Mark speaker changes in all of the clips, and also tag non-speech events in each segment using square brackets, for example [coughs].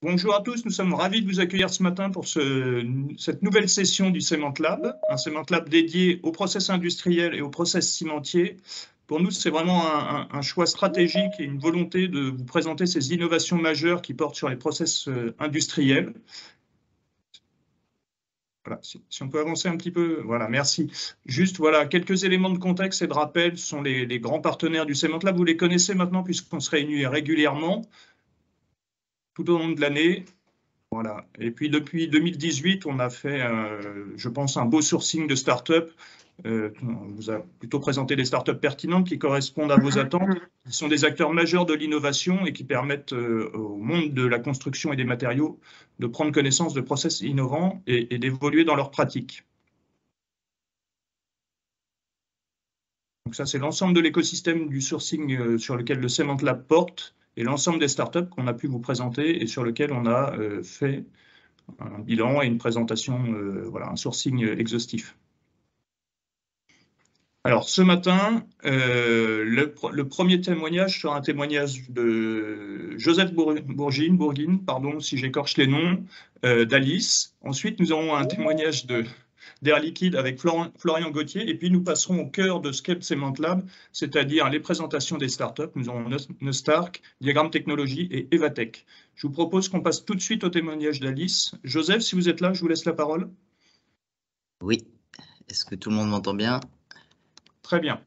Speaker 1: Bonjour à tous, nous sommes ravis de vous accueillir ce matin pour cette nouvelle session du Cement Lab, un Cement Lab dédié aux process industriels et aux process cimentiers. Pour nous, c'est vraiment un, choix stratégique et une volonté de vous présenter ces innovations majeures qui portent sur les process euh, industriels. Voilà, si, on peut avancer un petit peu, voilà, merci. Juste, voilà, quelques éléments de contexte et de rappel sont les, les grands partenaires du Cement Lab. Vous les connaissez maintenant puisqu'on se réunit régulièrement tout au long de l'année. Voilà. Et puis depuis 2018, on a fait, euh, je pense, un beau sourcing de startups. Euh, on vous a plutôt présenté des startups pertinentes qui correspondent à vos mhm. attentes, qui sont des acteurs majeurs de l'innovation et qui permettent euh, au monde de la construction et des matériaux de prendre connaissance de process innovants et, et d'évoluer dans leurs pratiques. Donc ça, c'est l'ensemble de l'écosystème du sourcing sur lequel le Cement Lab porte et l'ensemble des startups qu'on a pu vous présenter et sur lequel on a euh, fait un bilan et une présentation, euh, voilà, un sourcing exhaustif. Alors ce matin, euh, le, premier témoignage sera un témoignage de Joseph Bourgine, Bourguine, pardon, si j'écorche les noms, d'Alice. Ensuite, nous aurons un témoignage de d'Air Liquide avec Florian, Gauthier. Et puis nous passerons au cœur de ce Cement Lab, c'est-à-dire les présentations des startups. Nous aurons Nostark, Diagramme Technologie et Evatech. Je vous propose qu'on passe tout de suite au témoignage d'Alice. Joseph, si vous êtes là, je vous laisse la parole.
Speaker 2: Oui. Est-ce que tout le monde m'entend bien Très bien.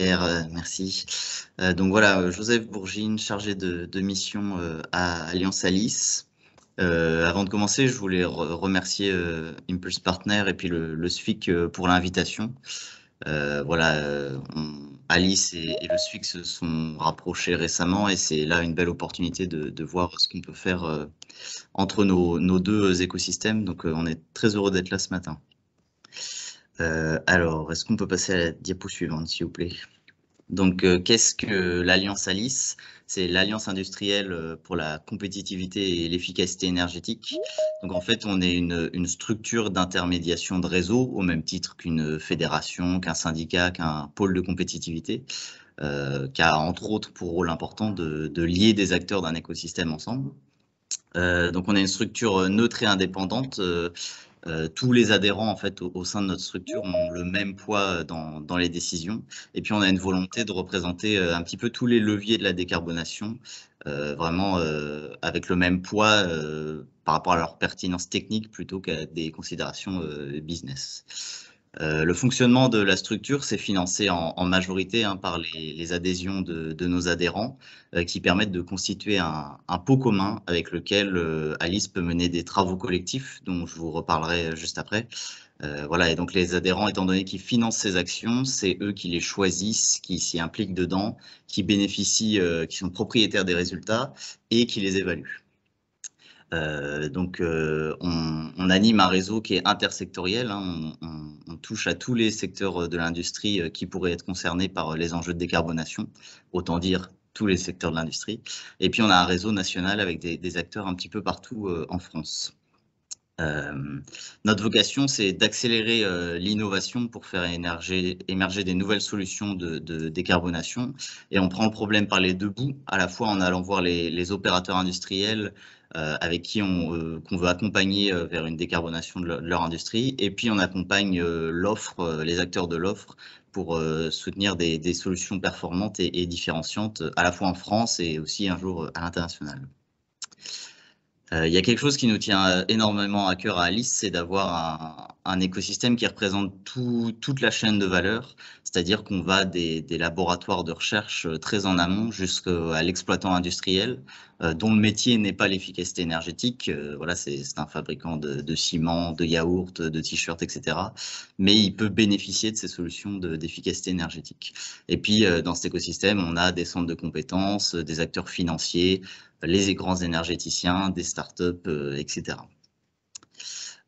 Speaker 2: Euh, merci. Euh, donc voilà, Joseph Bourgine, chargé de, mission euh, à Alliance Alice. Euh, avant de commencer, je voulais remercier euh, Impulse Partner et puis le, SFIC euh, pour l'invitation. voilà, Alice et, le SFIC se sont rapprochés récemment et c'est là une belle opportunité de, voir ce qu'on peut faire entre nos, deux écosystèmes. Donc, on est très heureux d'être là ce matin. alors, est-ce qu'on peut passer à la diapo suivante, s'il vous plaît donc, euh, qu'est-ce que l'Alliance Alice C'est l'Alliance industrielle euh, pour la compétitivité et l'efficacité énergétique. Donc, en fait, on est une, structure d'intermédiation de réseau, au même titre qu'une fédération, qu'un syndicat, qu'un pôle de compétitivité, euh, qui a entre autres pour rôle important de, lier des acteurs d'un écosystème ensemble. donc, on est une structure neutre et indépendante euh, tous les adhérents en fait au, sein de notre structure ont le même poids euh, dans, les décisions. Et puis on a une volonté de représenter euh, un petit peu tous les leviers de la décarbonation, vraiment avec le même poids par rapport à leur pertinence technique plutôt qu'à des considérations business. Euh, le fonctionnement de la structure, s'est financé en, majorité hein, par les, adhésions de, nos adhérents euh, qui permettent de constituer un, pot commun avec lequel euh, Alice peut mener des travaux collectifs dont je vous reparlerai juste après. voilà, et donc les adhérents, étant donné qu'ils financent ces actions, c'est eux qui les choisissent, qui s'y impliquent dedans, qui bénéficient, qui sont propriétaires des résultats et qui les évaluent. Euh, donc, euh, on, anime un réseau qui est intersectoriel. Hein. on, touche à tous les secteurs euh, de l'industrie qui pourraient être concernés par les enjeux de décarbonation, autant dire tous les secteurs de l'industrie. Et puis, on a un réseau national avec des, acteurs un petit peu partout en France. notre vocation, c'est d'accélérer l'innovation pour faire émerger, émerger, des nouvelles solutions de, décarbonation. Et on prend le problème par les deux bouts, à la fois en allant voir les, les opérateurs industriels euh, avec qui on euh, qu'on veut accompagner euh, vers une décarbonation de, leur industrie. Et puis on accompagne l'offre, les acteurs de l'offre pour soutenir des, solutions performantes et, différenciantes à la fois en France et aussi un jour à l'international. Il y a quelque chose qui nous tient énormément à cœur à Alice, c'est d'avoir un, écosystème qui représente toute la chaîne de valeur, c'est-à-dire qu'on va des, laboratoires de recherche euh, très en amont jusqu'à euh, l'exploitant industriel, euh, dont le métier n'est pas l'efficacité énergétique. voilà, c'est un fabricant de, ciment, de yaourt, de t-shirts, etc. Mais il peut bénéficier de ces solutions d'efficacité énergétique. Et puis, dans cet écosystème, on a des centres de compétences, des acteurs financiers, les grands énergéticiens, des startups, etc.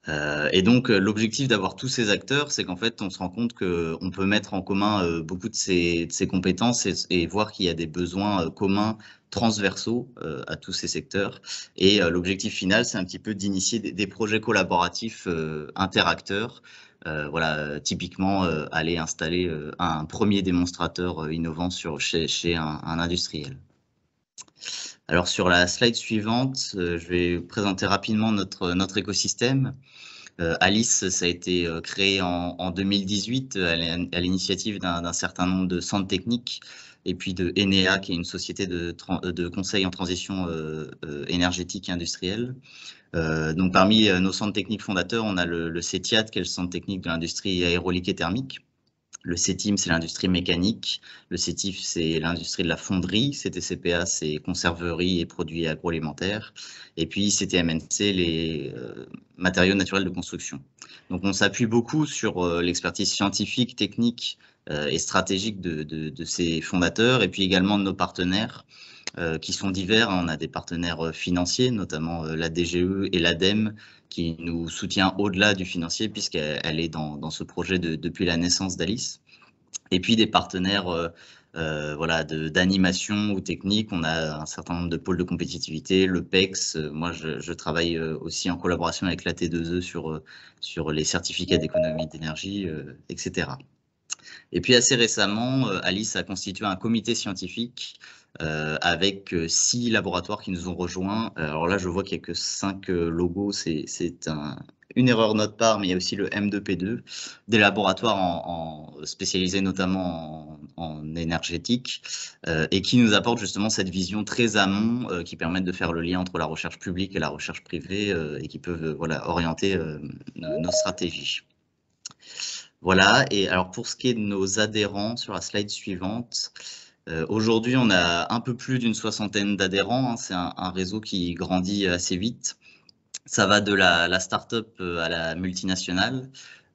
Speaker 2: Euh, et donc euh, l'objectif d'avoir tous ces acteurs, c'est qu'en fait on se rend compte qu'on euh, peut mettre en commun beaucoup de ces, compétences et, voir qu'il y a des besoins communs transversaux à tous ces secteurs. Et l'objectif final, c'est un petit peu d'initier des, projets collaboratifs interacteurs. voilà, typiquement aller installer un premier démonstrateur innovant sur, chez, un, un industriel. Alors sur la slide suivante, je vais présenter rapidement notre, notre écosystème. Euh, Alice, ça a été euh, créé en, en 2018 euh, à l'initiative d'un certain nombre de centres techniques et puis de Enea, qui est une société de, de conseil en transition énergétique et industrielle. donc parmi nos centres techniques fondateurs, on a le, le CETIAT, qui est le centre technique de l'industrie aérolique et thermique, le CETIM, c'est l'industrie mécanique. Le CETIF, c'est l'industrie de la fonderie. CTCPA, c'est conserverie et produits agroalimentaires. Et puis CTMNC, les euh, matériaux naturels de construction. Donc on s'appuie beaucoup sur euh, l'expertise scientifique, technique euh, et stratégique de, de, ces fondateurs et puis également de nos partenaires qui sont divers. On a des partenaires financiers, notamment la DGE et l'ADEME, qui nous soutient au-delà du financier puisqu'elle est dans, ce projet depuis la naissance d'Alice. Et puis des partenaires euh, euh, d'animation ou technique. On a un certain nombre de pôles de compétitivité, le PEX. moi, je, je, travaille euh, aussi en collaboration avec la T2E sur, sur les certificats d'économie d'énergie, etc. Et puis assez récemment, Alice a constitué un comité scientifique euh, avec euh, six laboratoires qui nous ont rejoints. Euh, alors là, je vois qu'il n'y a que cinq logos, c'est un, une erreur de notre part, mais il y a aussi le M2P2, des laboratoires en, spécialisés notamment en, énergétique, et qui nous apportent justement cette vision très amont qui permettent de faire le lien entre la recherche publique et la recherche privée et qui peuvent voilà, orienter nos stratégies. Voilà, et alors pour ce qui est de nos adhérents sur la slide suivante, euh, aujourd'hui, on a un peu plus d'une soixantaine d'adhérents. Hein. C'est un, réseau qui grandit assez vite. Ça va de la, start-up euh, à la multinationale.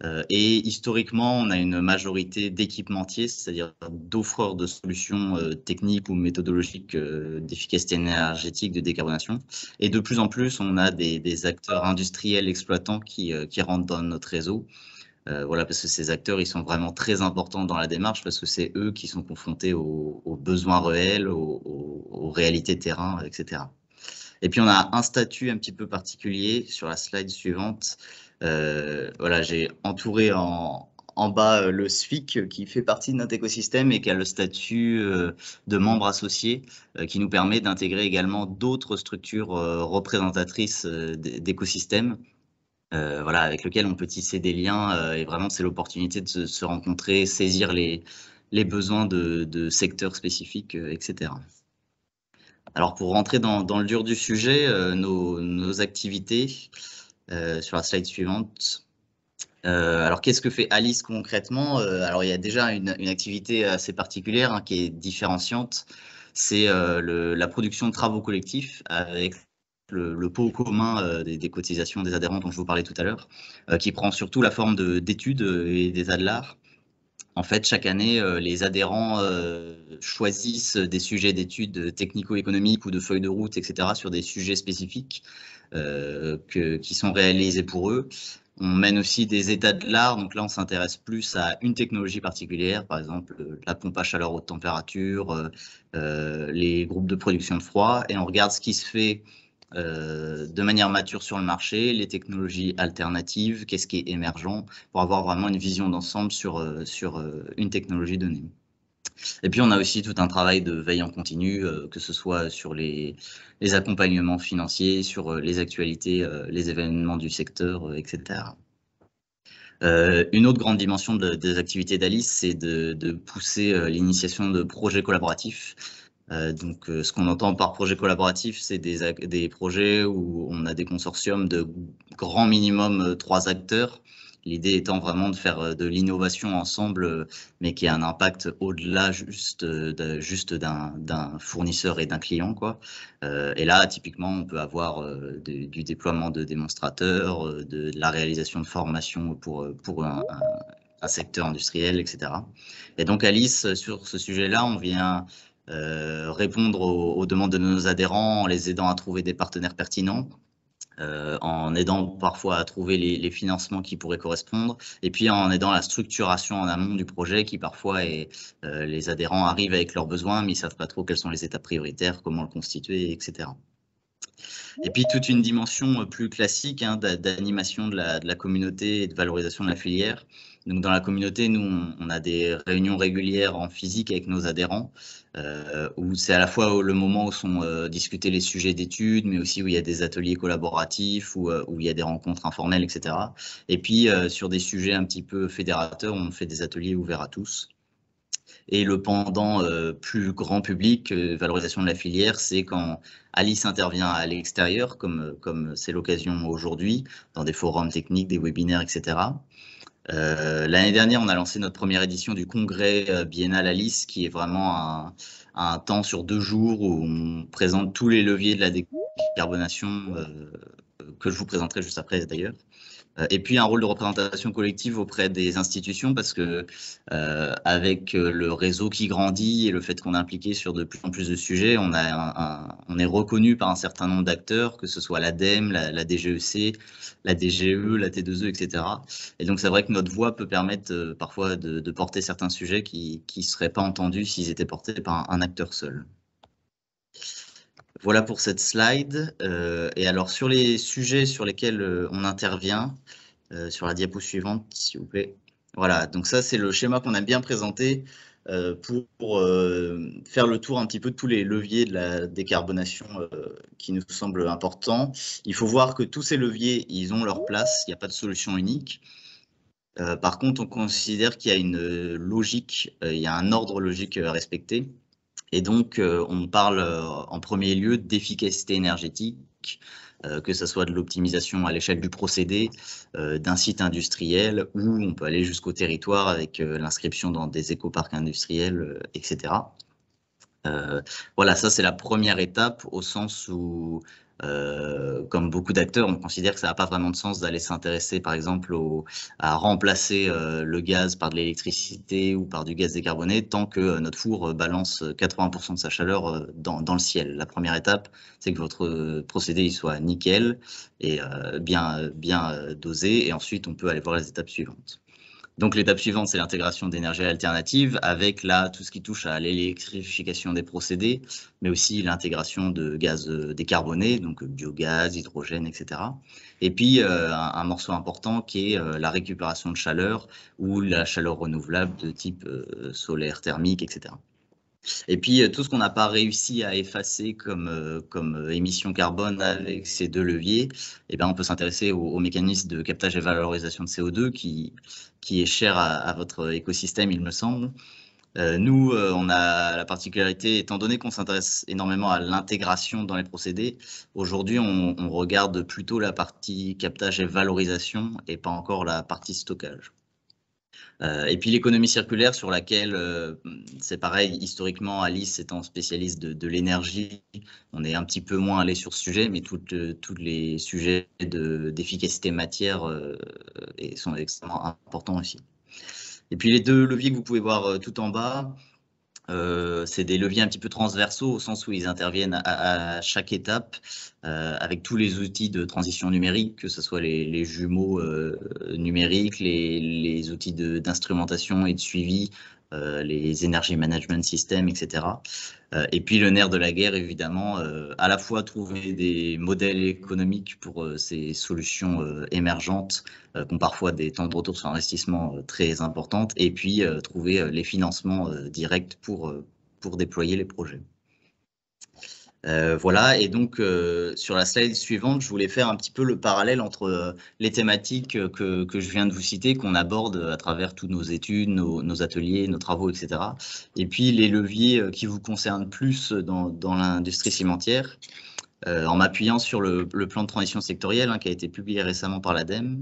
Speaker 2: Euh, et historiquement, on a une majorité d'équipementiers, c'est-à-dire d'offreurs de solutions techniques ou méthodologiques d'efficacité énergétique, de décarbonation. Et de plus en plus, on a des, acteurs industriels exploitants qui, qui rentrent dans notre réseau. Euh, voilà, parce que ces acteurs, ils sont vraiment très importants dans la démarche parce que c'est eux qui sont confrontés aux, besoins réels, aux, réalités terrain, etc. Et puis on a un statut un petit peu particulier sur la slide suivante. Euh, voilà, j'ai entouré en, bas euh, le SFIC qui fait partie de notre écosystème et qui a le statut de membre associé qui nous permet d'intégrer également d'autres structures représentatrices d'écosystèmes euh, voilà, avec lequel on peut tisser des liens. Euh, et vraiment, c'est l'opportunité de se, rencontrer, saisir les, besoins de, secteurs spécifiques, euh, etc. Alors, pour rentrer dans, le dur du sujet, nos, activités sur la slide suivante. alors, qu'est-ce que fait Alice concrètement Alors, il y a déjà une, activité assez particulière hein, qui est différenciante. C'est la production de travaux collectifs avec le, pot commun euh, des, cotisations des adhérents dont je vous parlais tout à l'heure, euh, qui prend surtout la forme d'études euh, et des l'art. En fait, chaque année, les adhérents choisissent des sujets d'études technico-économiques ou de feuilles de route, etc., sur des sujets spécifiques qui sont réalisés pour eux. On mène aussi des états de l'art, donc là on s'intéresse plus à une technologie particulière, par exemple la pompe à chaleur haute température, les groupes de production de froid, et on regarde ce qui se fait euh, de manière mature sur le marché, les technologies alternatives, qu'est-ce qui est émergent, pour avoir vraiment une vision d'ensemble sur, euh, euh, une technologie donnée. Et puis on a aussi tout un travail de veille en continu, que ce soit sur les, accompagnements financiers, sur les actualités, les événements du secteur, etc. une autre grande dimension des activités d'Alice, c'est de, pousser l'initiation de projets collaboratifs. Euh, donc, euh, ce qu'on entend par projet collaboratif, c'est des, des, projets où on a des consortiums de grand minimum euh, trois acteurs. L'idée étant vraiment de faire de l'innovation ensemble, mais qui a un impact au-delà juste d'un fournisseur et d'un client. Quoi. et là, typiquement, on peut avoir du, déploiement de démonstrateurs, de, la réalisation de formations pour, pour un, un, un secteur industriel, etc. Et donc, Alice, sur ce sujet-là, on vient euh, répondre aux, demandes de nos adhérents en les aidant à trouver des partenaires pertinents, euh, en aidant parfois à trouver les, financements qui pourraient correspondre, et puis en aidant la structuration en amont du projet qui parfois euh, les adhérents arrivent avec leurs besoins, mais ils ne savent pas trop quelles sont les étapes prioritaires, comment le constituer, etc. Et puis toute une dimension plus classique hein, d'animation de la communauté et de valorisation de la filière. Donc dans la communauté, nous, on, a des réunions régulières en physique avec nos adhérents, euh, où c'est à la fois le moment où sont euh, discutés les sujets d'études, mais aussi où il y a des ateliers collaboratifs, euh, où, il y a des rencontres informelles, etc. Et puis sur des sujets un petit peu fédérateurs, on fait des ateliers ouverts à tous. Et le pendant plus grand public, valorisation de la filière, c'est quand Alice intervient à l'extérieur, comme c'est l'occasion aujourd'hui, dans des forums techniques, des webinaires, etc. Euh, l'année dernière, on a lancé notre première édition du congrès euh, biennale biennal Alice, qui est vraiment un, temps sur deux jours où on présente tous les leviers de la décarbonation, euh, que je vous présenterai juste après d'ailleurs. Euh, et puis un rôle de représentation collective auprès des institutions, parce que euh, avec euh, le réseau qui grandit et le fait qu'on est impliqué sur de plus en plus de sujets, on, est reconnu par un certain nombre d'acteurs, que ce soit l'ADEME, la, DGEC, la DGE, la e e e, T2E, etc. Et donc c'est vrai que notre voix peut permettre parfois de, porter certains sujets qui ne seraient pas entendus s'ils étaient portés par un acteur seul. Voilà pour cette slide. Euh, et alors sur les sujets sur lesquels euh, on intervient, euh, sur la diapo suivante, s'il vous plaît. Voilà, donc ça c'est le schéma qu'on a bien présenté pour, faire le tour un petit peu de tous les leviers de la décarbonation qui nous semblent importants. Il faut voir que tous ces leviers, ils ont leur place, il n'y a pas de solution unique. par contre, on considère qu'il y a une logique, il y a un ordre logique à respecter. Et donc, euh, on parle euh, en premier lieu d'efficacité énergétique, euh, que ce soit de l'optimisation à l'échelle du procédé, d'un site industriel, ou on peut aller jusqu'au territoire avec l'inscription dans des éco-parcs industriels, etc. voilà, ça c'est la première étape au sens où euh, comme beaucoup d'acteurs, on considère que ça n'a pas vraiment de sens d'aller s'intéresser, par exemple, à remplacer euh, le gaz par de l'électricité ou par du gaz décarboné tant que euh, notre four balance 80% de sa chaleur dans, le ciel. La première étape, c'est que votre procédé il soit nickel et bien dosé, et ensuite on peut aller voir les étapes suivantes. Donc l'étape suivante, c'est l'intégration d'énergies alternatives avec là tout ce qui touche à l'électrification des procédés, mais aussi l'intégration de gaz euh, décarbonés, donc euh, biogaz, hydrogène, etc. Et puis euh, un, morceau important qui est la récupération de chaleur ou la chaleur renouvelable de type solaire, thermique, etc. Et puis euh, tout ce qu'on n'a pas réussi à effacer comme, euh, euh, émission carbone avec ces deux leviers, eh bien on peut s'intéresser aux, mécanismes de captage et valorisation de CO2 qui, est cher à, votre écosystème, il me semble. nous, on a la particularité, étant donné qu'on s'intéresse énormément à l'intégration dans les procédés, aujourd'hui, on regarde plutôt la partie captage et valorisation et pas encore la partie stockage. Euh, et puis l'économie circulaire sur laquelle, euh, c'est pareil, historiquement, Alice étant spécialiste de, l'énergie, on est un petit peu moins allé sur ce sujet, mais euh, tous les sujets d'efficacité matière sont extrêmement importants aussi. Et puis les deux leviers que vous pouvez voir tout en bas, euh, c'est des leviers un petit peu transversaux au sens où ils interviennent à, chaque étape euh, avec tous les outils de transition numérique, que ce soit les, jumeaux euh, numériques, les outils d'instrumentation et de suivi, euh, les énergies management systems, etc. Euh, et puis le nerf de la guerre, évidemment, euh, à la fois trouver des modèles économiques pour ces solutions émergentes qui ont parfois des temps de retour sur investissement très importantes, et puis trouver les financements directs pour, pour déployer les projets. Euh, voilà, et donc euh, sur la slide suivante, je voulais faire un petit peu le parallèle entre euh, les thématiques que, je viens de vous citer, qu'on aborde à travers toutes nos études, nos, ateliers, nos travaux, etc. Et puis les leviers qui vous concernent plus dans, l'industrie cimentière, en m'appuyant sur le, plan de transition sectorielle hein, qui a été publié récemment par l'ADEME,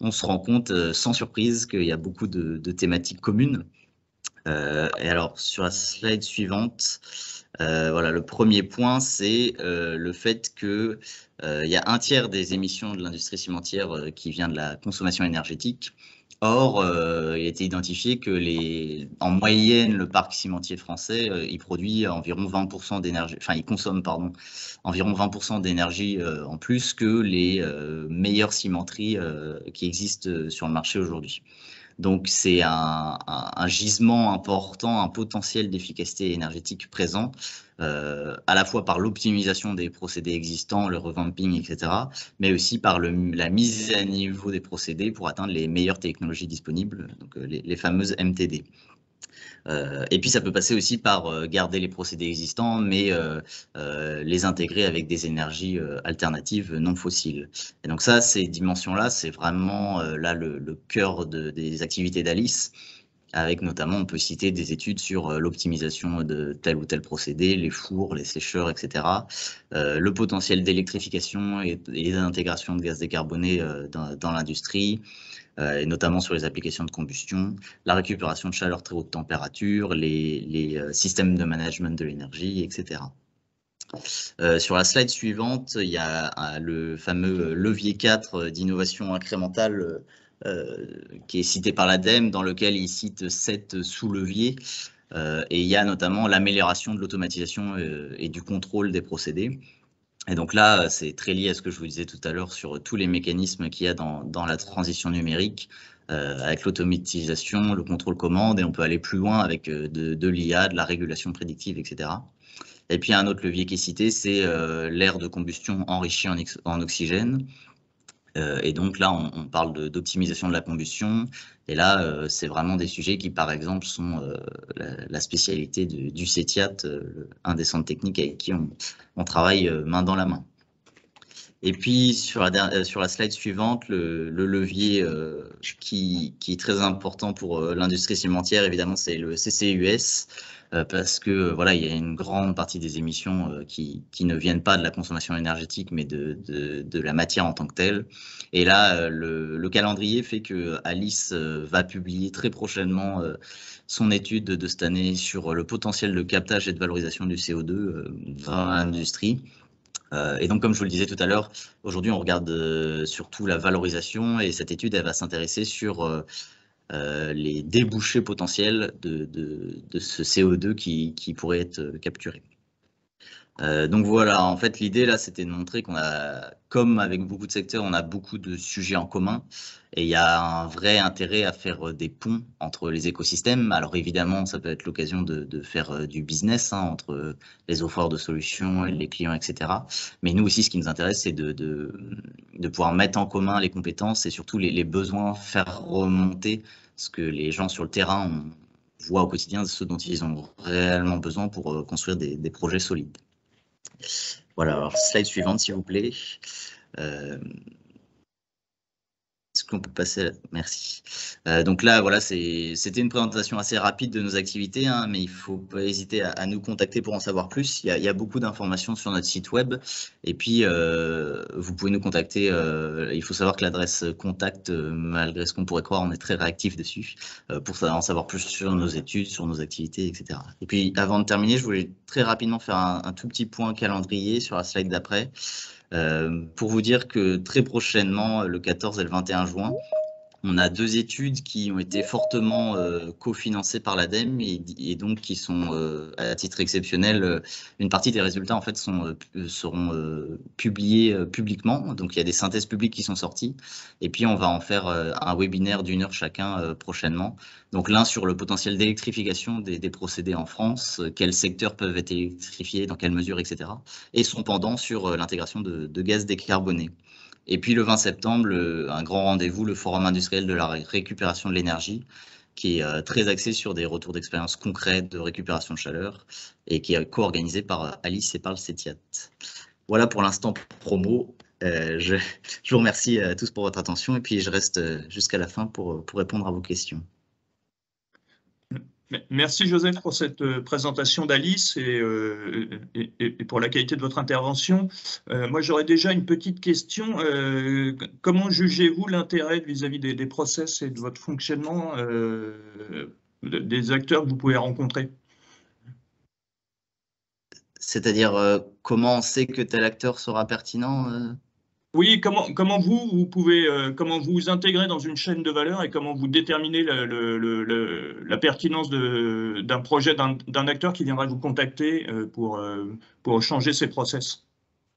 Speaker 2: on se rend compte sans surprise qu'il y a beaucoup de thématiques communes. et alors sur la slide suivante, euh, voilà, le premier point, c'est euh, le fait que euh, il y a un tiers des émissions de l'industrie cimentière qui vient de la consommation énergétique. Or, il a été identifié que les, en moyenne, le parc cimentier français, il produit environ 20% d'énergie, enfin, il consomme pardon, environ 20% d'énergie en plus que les meilleures cimenteries qui existent sur le marché aujourd'hui. Donc c'est un, gisement important, un potentiel d'efficacité énergétique présent, euh, à la fois par l'optimisation des procédés existants, le revamping, etc., mais aussi par la mise à niveau des procédés pour atteindre les meilleures technologies disponibles, donc euh, les fameuses MTD. Euh, et puis ça peut passer aussi par euh, garder les procédés existants, mais euh, les intégrer avec des énergies alternatives non fossiles. Et donc ça, ces dimensions-là, c'est vraiment là le, cœur des activités d'Alice avec notamment, on peut citer des études sur l'optimisation de tel ou tel procédé, les fours, les sécheurs, etc. le potentiel d'électrification et, d'intégration de gaz décarboné dans l'industrie, euh, et notamment sur les applications de combustion, la récupération de chaleur très haute température, les, euh, systèmes de management de l'énergie, etc. Euh, sur la slide suivante, il y a le fameux levier 4 d'innovation incrémentale qui est cité par l'ADEME, dans lequel il cite sept sous-leviers. et il y a notamment l'amélioration de l'automatisation et du contrôle des procédés. Et donc là, euh, c'est très lié à ce que je vous disais tout à l'heure sur euh, tous les mécanismes qu'il y a dans, la transition numérique, euh, avec l'automatisation, le contrôle commande, et on peut aller plus loin avec de, l'IA, de la régulation prédictive, etc. Et puis un autre levier qui est cité, c'est l'air de combustion enrichi en oxygène. Euh, et donc là, on, parle d'optimisation de, la combustion. Et là, euh, c'est vraiment des sujets qui, par exemple, sont euh, la, spécialité du CETIAT, un des centres techniques avec qui on, travaille main dans la main. Et puis, sur la, sur la slide suivante, le, le levier qui, qui, est très important pour l'industrie cimentière, évidemment, c'est le CCUS. Euh, parce que euh, voilà, il y a une grande partie des émissions euh, qui, qui, ne viennent pas de la consommation énergétique, mais de, de, de la matière en tant que telle. Et là, le, calendrier fait que Alice va publier très prochainement son étude de cette année sur le potentiel de captage et de valorisation du CO2 dans l'industrie. et donc, comme je vous le disais tout à l'heure, aujourd'hui, on regarde surtout la valorisation et cette étude, elle va s'intéresser sur euh, les débouchés potentiels de, de, ce CO2 qui pourrait être capturé. Euh, donc voilà, en fait, l'idée là, c'était de montrer qu'on a, comme avec beaucoup de secteurs, on a beaucoup de sujets en commun et il y a un vrai intérêt à faire euh, des ponts entre les écosystèmes. Alors évidemment, ça peut être l'occasion de, de, faire euh, du business hein, entre les offreurs de solutions, et les clients, etc. Mais nous aussi, ce qui nous intéresse, c'est de, de, de, pouvoir mettre en commun les compétences et surtout les, les besoins, faire remonter ce que les gens sur le terrain ont, voient au quotidien, ce dont ils ont réellement besoin pour construire des, des projets solides. Voilà, alors slide suivante, s'il vous plaît. Euh, qu'on peut passer Merci. Euh, donc là, voilà, c'était une présentation assez rapide de nos activités, hein, mais il ne faut pas hésiter à, nous contacter pour en savoir plus. Il y a, beaucoup d'informations sur notre site web. Et puis, euh, vous pouvez nous contacter. Euh, il faut savoir que l'adresse contact, malgré ce qu'on pourrait croire, on est très réactif dessus pour en savoir plus sur nos études, sur nos activités, etc. Et puis, avant de terminer, je voulais très rapidement faire un, un tout petit point calendrier sur la slide d'après. Euh, pour vous dire que très prochainement, le 14 et le 21 juin, on a deux études qui ont été fortement euh, cofinancées par l'ADEME et, donc qui sont, euh, à titre exceptionnel, euh, une partie des résultats en fait seront publiés publiquement. Donc il y a des synthèses publiques qui sont sorties et puis on va en faire un webinaire d'une heure chacun prochainement. Donc l'un sur le potentiel d'électrification des, procédés en France, quels secteurs peuvent être électrifiés, dans quelle mesure, etc. Et son pendant sur l'intégration de, de gaz décarboné. Et puis le 20 septembre, un grand rendez-vous, le Forum industriel de la récupération de l'énergie, qui est euh, très axé sur des retours d'expérience concrètes de récupération de chaleur et qui est co-organisé par euh, Alice et par le CETIAT. Voilà pour l'instant promo. Euh, je, vous remercie tous pour votre attention et puis je reste jusqu'à la fin pour répondre à vos questions.
Speaker 1: Merci Joseph pour cette euh, présentation d'Alice euh, et, pour la qualité de votre intervention. Euh, moi j'aurais déjà une petite question. comment jugez-vous l'intérêt vis-à-vis des, process et de votre fonctionnement
Speaker 2: des acteurs que vous pouvez rencontrer C'est-à-dire comment on sait que tel acteur sera pertinent oui, comment,
Speaker 1: comment vous, vous pouvez euh, comment vous, intégrer dans une chaîne de valeur et comment vous déterminez la pertinence d'un projet, d'un acteur qui viendra vous contacter euh, pour,
Speaker 2: euh, pour changer ses process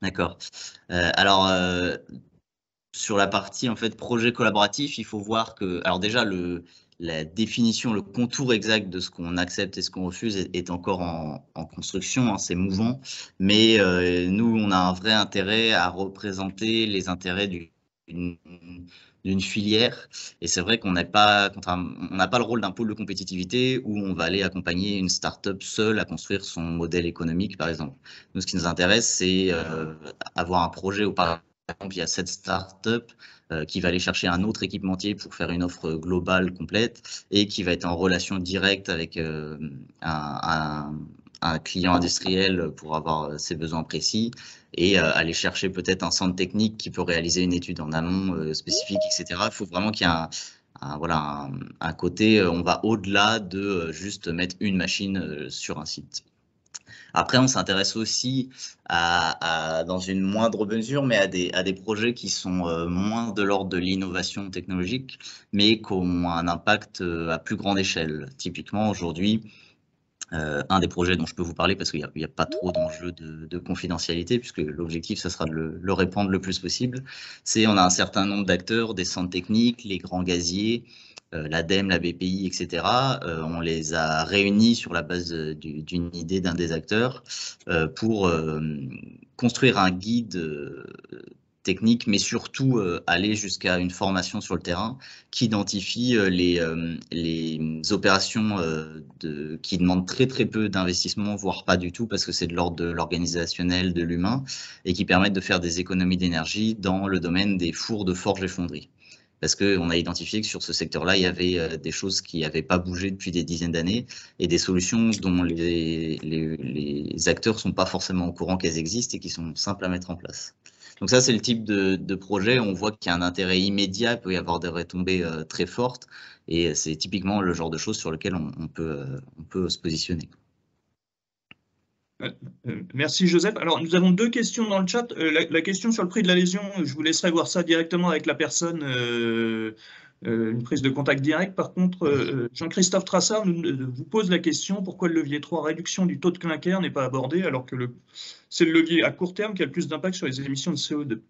Speaker 2: D'accord. alors, sur la partie en fait projet collaboratif, il faut voir que alors déjà le la définition, le contour exact de ce qu'on accepte et ce qu'on refuse est, encore en, construction, hein, c'est mouvant. Mais euh, nous, on a un vrai intérêt à représenter les intérêts d'une filière. Et c'est vrai qu'on n'a pas, on n'a pas le rôle d'un pôle de compétitivité où on va aller accompagner une start-up seule à construire son modèle économique, par exemple. Nous, ce qui nous intéresse, c'est euh, avoir un projet où, par exemple, il y a cette start-up euh, qui va aller chercher un autre équipementier pour faire une offre globale complète et qui va être en relation directe avec euh, un, client industriel pour avoir euh, ses besoins précis et aller chercher peut-être un centre technique qui peut réaliser une étude en amont spécifique, etc. Il faut vraiment qu'il y ait un, voilà, un, côté, on va au-delà de juste mettre une machine sur un site. Après, on s'intéresse aussi à, dans une moindre mesure, mais à des, à des projets qui sont euh, moins de l'ordre de l'innovation technologique, mais qui ont un impact euh, à plus grande échelle. Typiquement, aujourd'hui, euh, un des projets dont je peux vous parler, parce qu'il n'y a, pas trop d'enjeux de, confidentialité, puisque l'objectif, ce sera de le, le, répandre le plus possible, c'est on a un certain nombre d'acteurs, des centres techniques, les grands gaziers, l'ADEME, euh, la e BPI, etc. Euh, on les a réunis sur la base euh, d'une idée d'un des acteurs pour construire un guide technique, mais surtout aller jusqu'à une formation sur le terrain qui identifie les, opérations qui demandent très très peu d'investissement, voire pas du tout, parce que c'est de l'ordre de l'organisationnel, de l'humain, et qui permettent de faire des économies d'énergie dans le domaine des fours de forge et fonderie parce qu'on a identifié que sur ce secteur-là, il y avait euh, des choses qui n'avaient pas bougé depuis des dizaines d'années et des solutions dont les, acteurs ne sont pas forcément au courant qu'elles existent et qui sont simples à mettre en place. Donc ça, c'est le type de, projet. Où on voit qu'il y a un intérêt immédiat, il peut y avoir des retombées euh, très fortes, et c'est typiquement le genre de choses sur lesquelles on, peut, euh, on peut se positionner.
Speaker 1: Euh, euh, merci Joseph. Alors nous avons deux questions dans le chat. Euh, la, question sur le prix de la lésion, je vous laisserai voir ça directement avec la personne, une prise de contact direct. Par contre, Jean-Christophe Trassard vous pose la question pourquoi le levier 3 réduction du taux de clinker n'est pas abordé alors que c'est le levier à court terme qui a le plus d'impact sur les émissions de CO2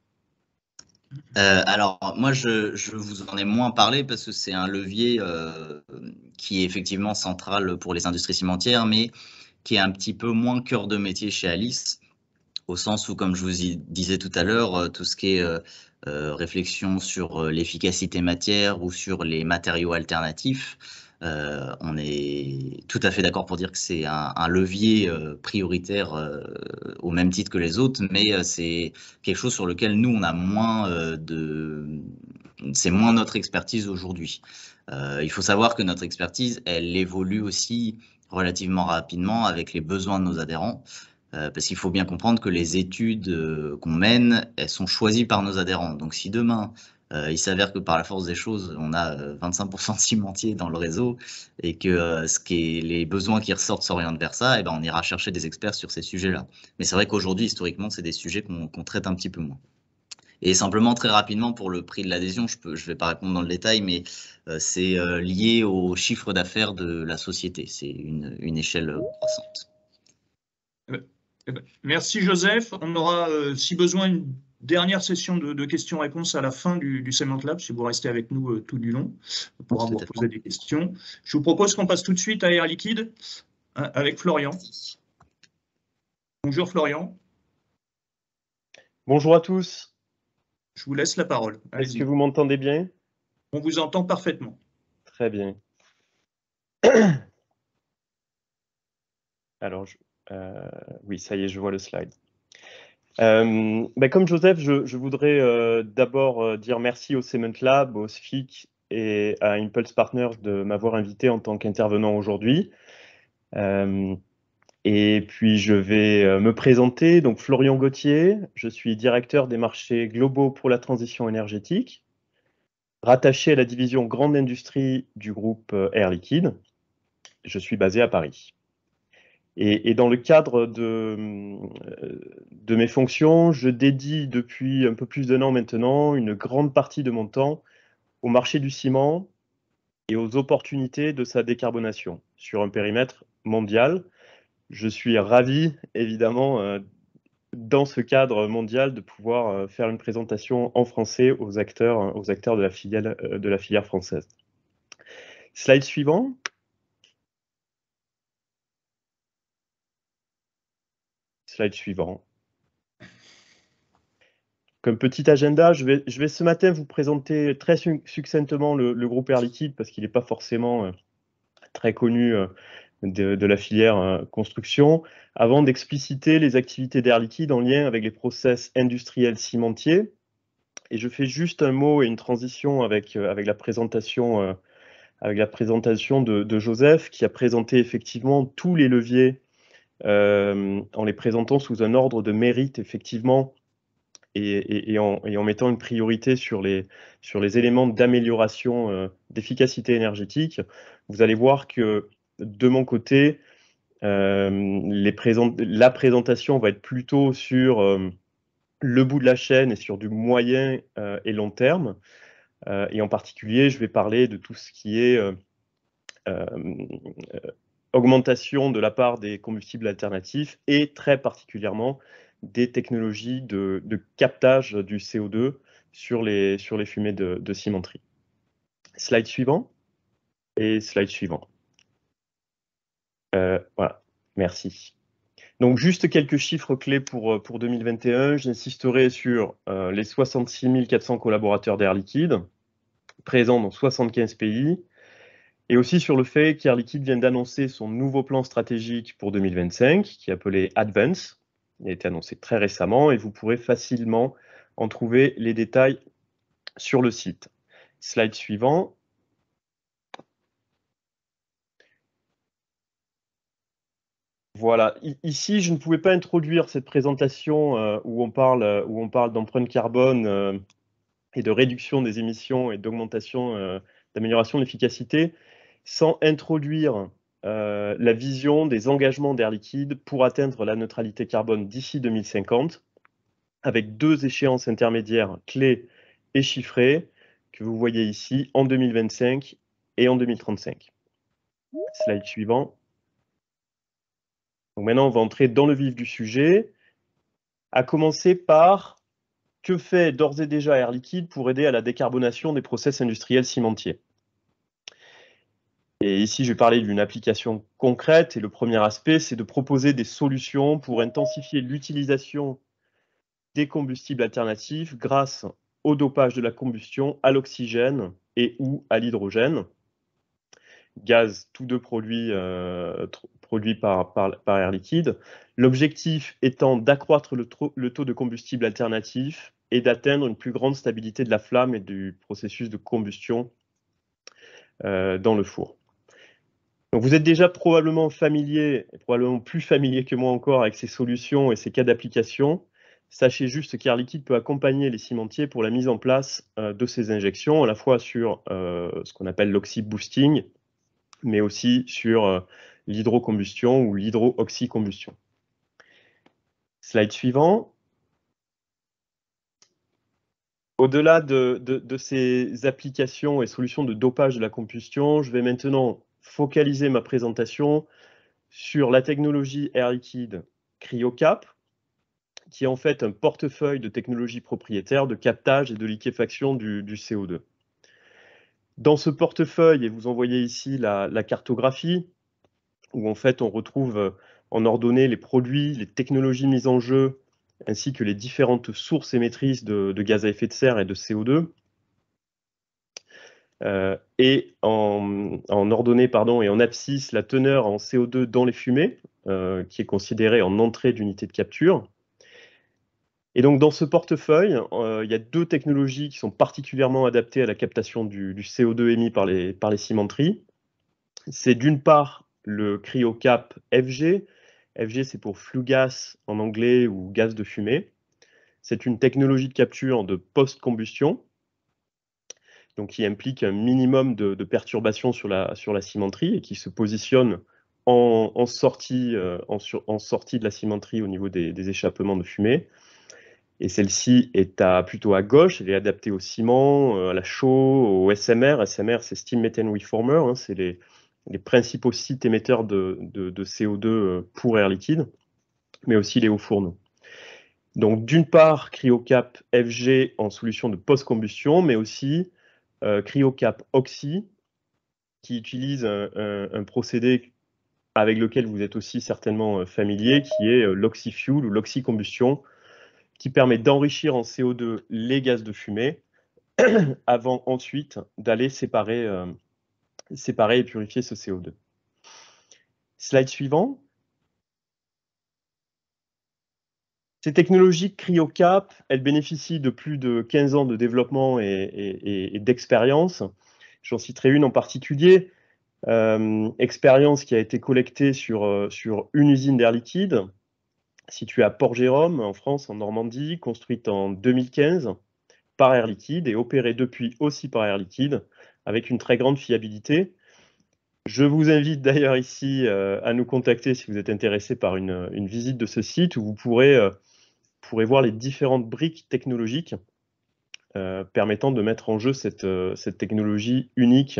Speaker 2: alors, moi, je, vous en ai moins parlé parce que c'est un levier qui est effectivement central pour les industries cimentières, mais qui est un petit peu moins cœur de métier chez Alice, au sens où, comme je vous disais tout à l'heure, euh, tout ce qui est euh, euh, réflexion sur l'efficacité matière ou sur les matériaux alternatifs, on est tout à fait d'accord pour dire que c'est un, levier prioritaire au même titre que les autres, mais c'est quelque chose sur lequel nous, on a moins de... C'est moins notre expertise aujourd'hui. il faut savoir que notre expertise, elle évolue aussi relativement rapidement avec les besoins de nos adhérents. Euh, parce qu'il faut bien comprendre que les études euh, qu'on mène, elles sont choisies par nos adhérents. Donc si demain, euh, il s'avère que par la force des choses, on a 25% de cimentiers dans le réseau et que ce qui les besoins qui ressortent s'orientent vers ça, et eh ben on ira chercher des experts sur ces sujets-là. Mais c'est vrai qu'aujourd'hui, historiquement, c'est des sujets qu'on traite un petit peu moins. Et simplement, très rapidement, pour le prix de l'adhésion, je ne je vais pas répondre dans le détail, mais euh, c'est euh, lié au chiffre d'affaires de la société. C'est une, échelle euh, croissante. Eh ben,
Speaker 1: eh ben, merci Joseph. On aura, si besoin, une dernière session de, questions-réponses à la fin du, du Lab, si vous restez avec nous tout du long, pour avoir poser des questions. Je vous propose qu'on passe tout de suite à Air Liquide hein, avec Florian. Bonjour Florian. Bonjour à tous. Je vous laisse la parole. Est-ce que vous m'entendez bien on vous entend parfaitement. Très bien. [coughs]
Speaker 3: Alors, euh, oui, ça y est, je vois le slide. Euh, ben, comme Joseph, je, voudrais euh, d'abord dire merci au Cement Lab, au SFIC et à Impulse Partners de m'avoir invité en tant qu'intervenant aujourd'hui. et puis je vais me présenter, donc Florian Gauthier, je suis directeur des marchés globaux pour la transition énergétique rattaché à la division Grande Industrie du groupe euh, Air Liquide. Je suis basé à Paris. Et, dans le cadre de, euh, de, mes fonctions, je dédie depuis un peu plus d'un an maintenant une grande partie de mon temps au marché du ciment et aux opportunités de sa décarbonation sur un périmètre mondial. Je suis ravi, évidemment, euh, dans ce cadre mondial de pouvoir euh, faire une présentation en français aux acteurs, euh, aux acteurs euh, de, la filière, française. Slide suivant. Slide suivant. Comme petit agenda, je vais, ce matin vous présenter très succinctement le, groupe Air Liquide parce qu'il n'est pas forcément très connu de, la filière euh, construction, avant d'expliciter les activités d'Air Liquide en lien avec les process industriels cimentiers. Et je fais juste un mot et une transition avec, euh, avec la présentation, euh, avec la présentation de, Joseph, qui a présenté effectivement tous les leviers en les présentant sous un ordre de mérite, effectivement, et, et, en, mettant une priorité sur les, sur les éléments d'amélioration d'efficacité énergétique, vous allez voir que de mon côté, euh, la présentation va être plutôt sur euh, le bout de la chaîne et sur du moyen euh, et long terme. et en particulier, je vais parler de tout ce qui est augmentation de la part des combustibles alternatifs et très particulièrement des technologies de, captage du CO2 sur les, sur les fumées de, de cimenterie. Slide suivant et slide suivant. Euh, voilà, merci. Donc juste quelques chiffres clés pour, euh, pour 2021. J'insisterai sur euh, les 66 400 collaborateurs d'Air Liquide, présents dans 75 pays, et aussi sur le fait qu'Air Liquide vient d'annoncer son nouveau plan stratégique pour 2025, qui est appelé Advance. Il a été annoncé très récemment et vous pourrez facilement en trouver les détails sur le site. Slide suivant. Voilà, ici je ne pouvais pas introduire cette présentation euh, où on parle, euh, où d'empreinte carbone euh, et de réduction des émissions et d'augmentation, d'amélioration de l'efficacité, sans introduire la vision des engagements d'Air Liquide pour atteindre la neutralité carbone d'ici 2050, avec deux échéances intermédiaires clés et chiffrées que vous voyez ici en 2025 et en 2035. Slide suivant. Donc maintenant, on va entrer dans le vif du sujet, à commencer par que fait d'ores et déjà Air Liquide pour aider à la décarbonation des process industriels cimentiers. Et ici, je vais parler d'une application concrète et le premier aspect, c'est de proposer des solutions pour intensifier l'utilisation des combustibles alternatifs grâce au dopage de la combustion à l'oxygène et ou à l'hydrogène gaz, tous deux produits, euh, produits par, Air Liquide. L'objectif étant d'accroître le, taux de combustible alternatif et d'atteindre une plus grande stabilité de la flamme et du processus de combustion euh, dans le four. vous êtes déjà probablement familier, probablement plus familier que moi encore avec ces solutions et ces cas d'application. Sachez juste qu'Air Liquide peut accompagner les cimentiers pour la mise en place euh, de ces injections, à la fois sur ce qu'on appelle l'oxy boosting, mais aussi sur euh, l'hydrocombustion ou l'hydrooxycombustion. Slide suivant. Au-delà de, ces applications et solutions de dopage de la combustion, je vais maintenant focaliser ma présentation sur la technologie Air Liquide CryoCap, qui est en fait un portefeuille de technologies propriétaires de captage et de liquéfaction du CO2. Dans ce portefeuille, et vous en voyez ici la, cartographie, où en fait on retrouve euh, en ordonnée les produits, les technologies mises en jeu, ainsi que les différentes sources et maîtrises de, gaz à effet de serre et de CO2. Euh, et en, ordonnée pardon, et en abscisse, la teneur en CO2 dans les fumées, euh, qui est considérée en entrée d'unité de capture. Et donc dans ce portefeuille, euh, il y a deux technologies qui sont particulièrement adaptées à la captation du, CO2 émis par les, cimenteries. C'est d'une part le cryocap FG. FG, c'est pour flux gas en anglais ou gaz de fumée. C'est une technologie de capture de post-combustion, qui implique un minimum de, perturbations sur la, cimenterie et qui se positionne en, euh, sortie, de la cimenterie au niveau des échappements de fumée. Et celle-ci est à, plutôt à gauche, elle est adaptée au ciment, euh, à la chaux, au SMR. SMR, c'est Steam Methane Reformer, hein, c'est les, principaux sites émetteurs de, CO2 euh, pour air liquide, mais aussi les hauts fourneaux. Donc d'une part, CryoCap FG en solution de post-combustion, mais aussi euh, CryoCap Oxy, qui utilise un, un, procédé avec lequel vous êtes aussi certainement familier, qui est l'oxyfuel ou l'oxycombustion, qui permet d'enrichir en CO2 les gaz de fumée [clears throat] avant ensuite d'aller séparer, euh, séparer et purifier ce CO2. Slide suivant. Ces technologies CryoCap, elles bénéficient de plus de 15 ans de développement et, d'expérience. J'en citerai une en particulier, euh, expérience qui a été collectée sur, euh, sur une usine d'air liquide située à Port-Jérôme, en France, en Normandie, construite en 2015 par Air Liquide et opérée depuis aussi par Air Liquide, avec une très grande fiabilité. Je vous invite d'ailleurs ici euh, à nous contacter si vous êtes intéressé par une, visite de ce site où vous pourrez, euh, voir les différentes briques technologiques euh, permettant de mettre en jeu cette, technologie unique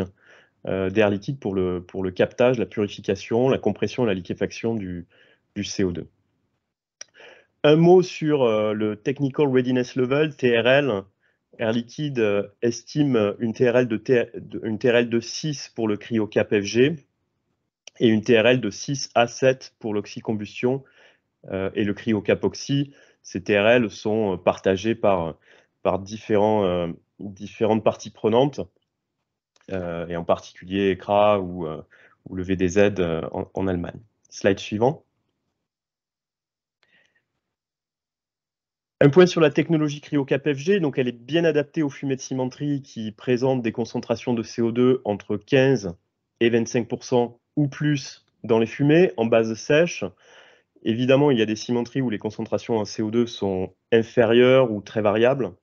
Speaker 3: d'air liquide pour le, captage, la purification, la compression et la liquéfaction du CO2. Un mot sur euh, le Technical Readiness Level, TRL. Air Liquide euh, estime euh, une TRL de, 6 pour le cryo FG et une TRL de 6 à 7 pour l'oxycombustion et le oxy. Ces TRL sont partagés par, par différentes parties prenantes, et en particulier ECRA ou, le VDZ en Allemagne. Slide suivant. Un point sur la technologie cryo CapFG, donc elle est bien adaptée aux fumées de cimenterie qui présentent des concentrations de CO2 entre 15 et 25 ou plus dans les fumées en base sèche. Évidemment, il y a des cimenteries où les concentrations en CO2 sont inférieures ou très variables.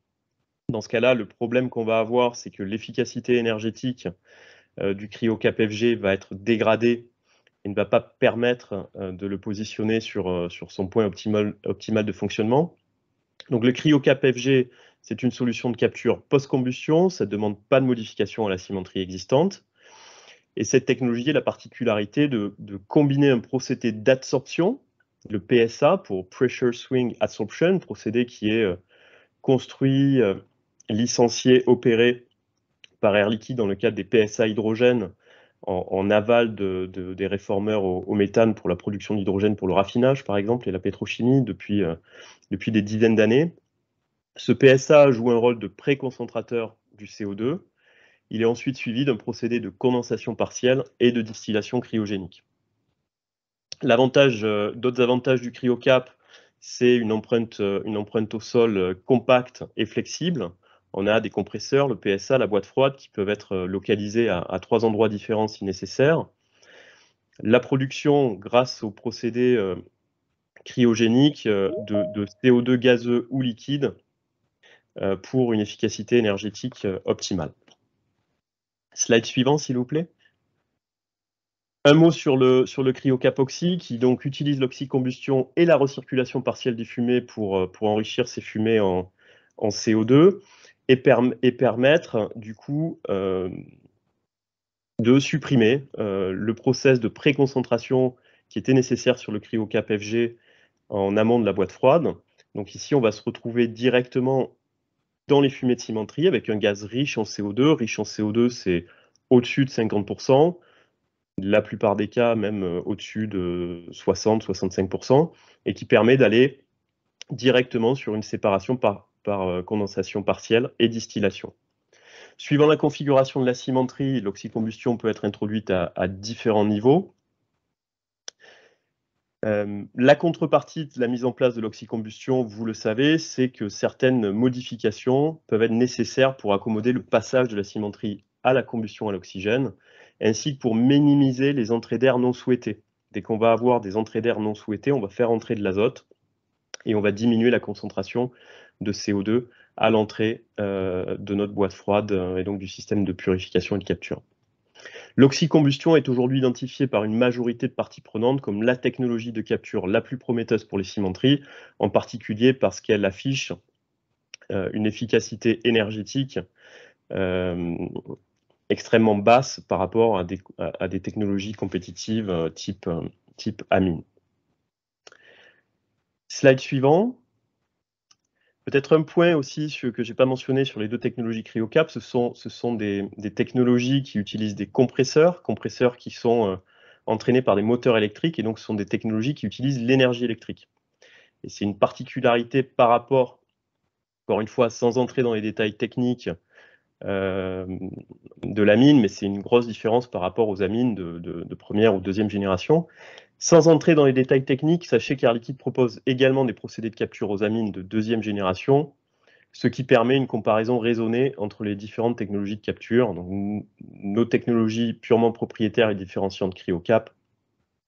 Speaker 3: Dans ce cas-là, le problème qu'on va avoir, c'est que l'efficacité énergétique euh, du cryo va être dégradée et ne va pas permettre euh, de le positionner sur, euh, son point optimal de fonctionnement. Donc le CryoCap-FG, c'est une solution de capture post-combustion, ça ne demande pas de modification à la cimenterie existante. Et cette technologie a la particularité de, combiner un procédé d'adsorption, le PSA pour Pressure Swing Adsorption, procédé qui est euh, construit, euh, licencié, opéré par Air Liquide dans le cadre des PSA hydrogènes, en, aval des réformeurs au, méthane pour la production d'hydrogène pour le raffinage, par exemple, et la pétrochimie depuis, euh, depuis des dizaines d'années. Ce PSA joue un rôle de préconcentrateur du CO2. Il est ensuite suivi d'un procédé de condensation partielle et de distillation cryogénique. L'avantage, euh, d'autres avantages du cryocap, c'est une empreinte, euh, une empreinte au sol compacte et flexible on a des compresseurs, le PSA, la boîte froide qui peuvent être euh, localisés à, trois endroits différents si nécessaire. La production, grâce aux procédés euh, cryogéniques euh, de, CO2 gazeux ou liquide pour une efficacité énergétique optimale. Slide suivant, s'il vous plaît. Un mot sur le, sur cryocapoxy qui donc utilise l'oxycombustion et la recirculation partielle des fumées pour, enrichir ces fumées en CO2 et, permettre du coup euh, de supprimer euh, le process de préconcentration qui était nécessaire sur le cryocap FG en amont de la boîte froide. Donc ici, on va se retrouver directement dans les fumées de cimenterie avec un gaz riche en CO2. Riche en CO2, c'est au-dessus de 50%, la plupart des cas même euh, au-dessus de 60-65%, et qui permet d'aller directement sur une séparation par, par euh, condensation partielle et distillation. Suivant la configuration de la cimenterie, l'oxycombustion peut être introduite à, différents niveaux. Euh, la contrepartie de la mise en place de l'oxycombustion, vous le savez, c'est que certaines modifications peuvent être nécessaires pour accommoder le passage de la cimenterie à la combustion à l'oxygène, ainsi que pour minimiser les entrées d'air non souhaitées. Dès qu'on va avoir des entrées d'air non souhaitées, on va faire entrer de l'azote et on va diminuer la concentration de CO2 à l'entrée euh, de notre boîte froide euh, et donc du système de purification et de capture. L'oxycombustion est aujourd'hui identifiée par une majorité de parties prenantes comme la technologie de capture la plus prometteuse pour les cimenteries, en particulier parce qu'elle affiche euh, une efficacité énergétique extrêmement basse par rapport à des, à des technologies compétitives type, type amine. Slide suivant. Peut-être un point aussi que je n'ai pas mentionné sur les deux technologies CryoCap, ce sont, des, technologies qui utilisent des compresseurs, compresseurs qui sont euh, entraînés par des moteurs électriques, et donc ce sont des technologies qui utilisent l'énergie électrique. Et c'est une particularité par rapport, encore une fois, sans entrer dans les détails techniques euh, de l'amine, mais c'est une grosse différence par rapport aux amines de, de première ou deuxième génération. Sans entrer dans les détails techniques, sachez qu'Air Liquide propose également des procédés de capture aux amines de deuxième génération, ce qui permet une comparaison raisonnée entre les différentes technologies de capture, nos technologies purement propriétaires et différenciantes CryoCap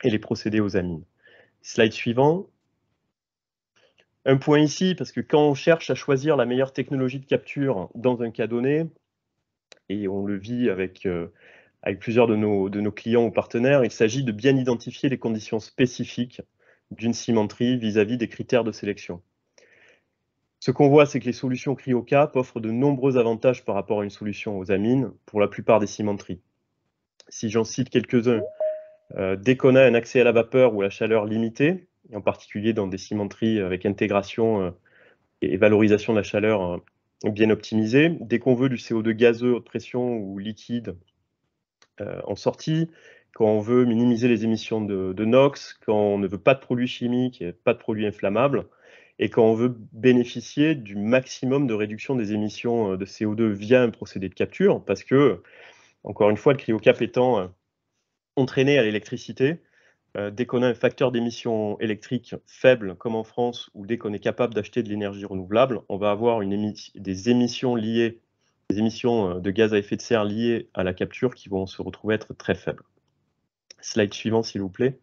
Speaker 3: et les procédés aux amines. Slide suivant. Un point ici, parce que quand on cherche à choisir la meilleure technologie de capture dans un cas donné, et on le vit avec euh, avec plusieurs de nos, clients ou partenaires, il s'agit de bien identifier les conditions spécifiques d'une cimenterie vis-à-vis des critères de sélection. Ce qu'on voit, c'est que les solutions CryoCap offrent de nombreux avantages par rapport à une solution aux amines pour la plupart des cimenteries. Si j'en cite quelques-uns, euh, dès qu'on a un accès à la vapeur ou à la chaleur limitée, en particulier dans des cimenteries avec intégration euh, et valorisation de la chaleur euh, bien optimisée, dès qu'on veut du CO2 gazeux haute pression ou liquide en sortie, quand on veut minimiser les émissions de, NOx, quand on ne veut pas de produits chimiques, pas de produits inflammables, et quand on veut bénéficier du maximum de réduction des émissions euh, de CO2 via un procédé de capture, parce que, encore une fois, le cryocap étant euh, entraîné à l'électricité, euh, dès qu'on a un facteur d'émission électrique faible, comme en France, ou dès qu'on est capable d'acheter de l'énergie renouvelable, on va avoir des émissions liées les émissions euh, de gaz à effet de serre liées à la capture qui vont se retrouver être très faibles. Slide suivant, s'il vous plaît.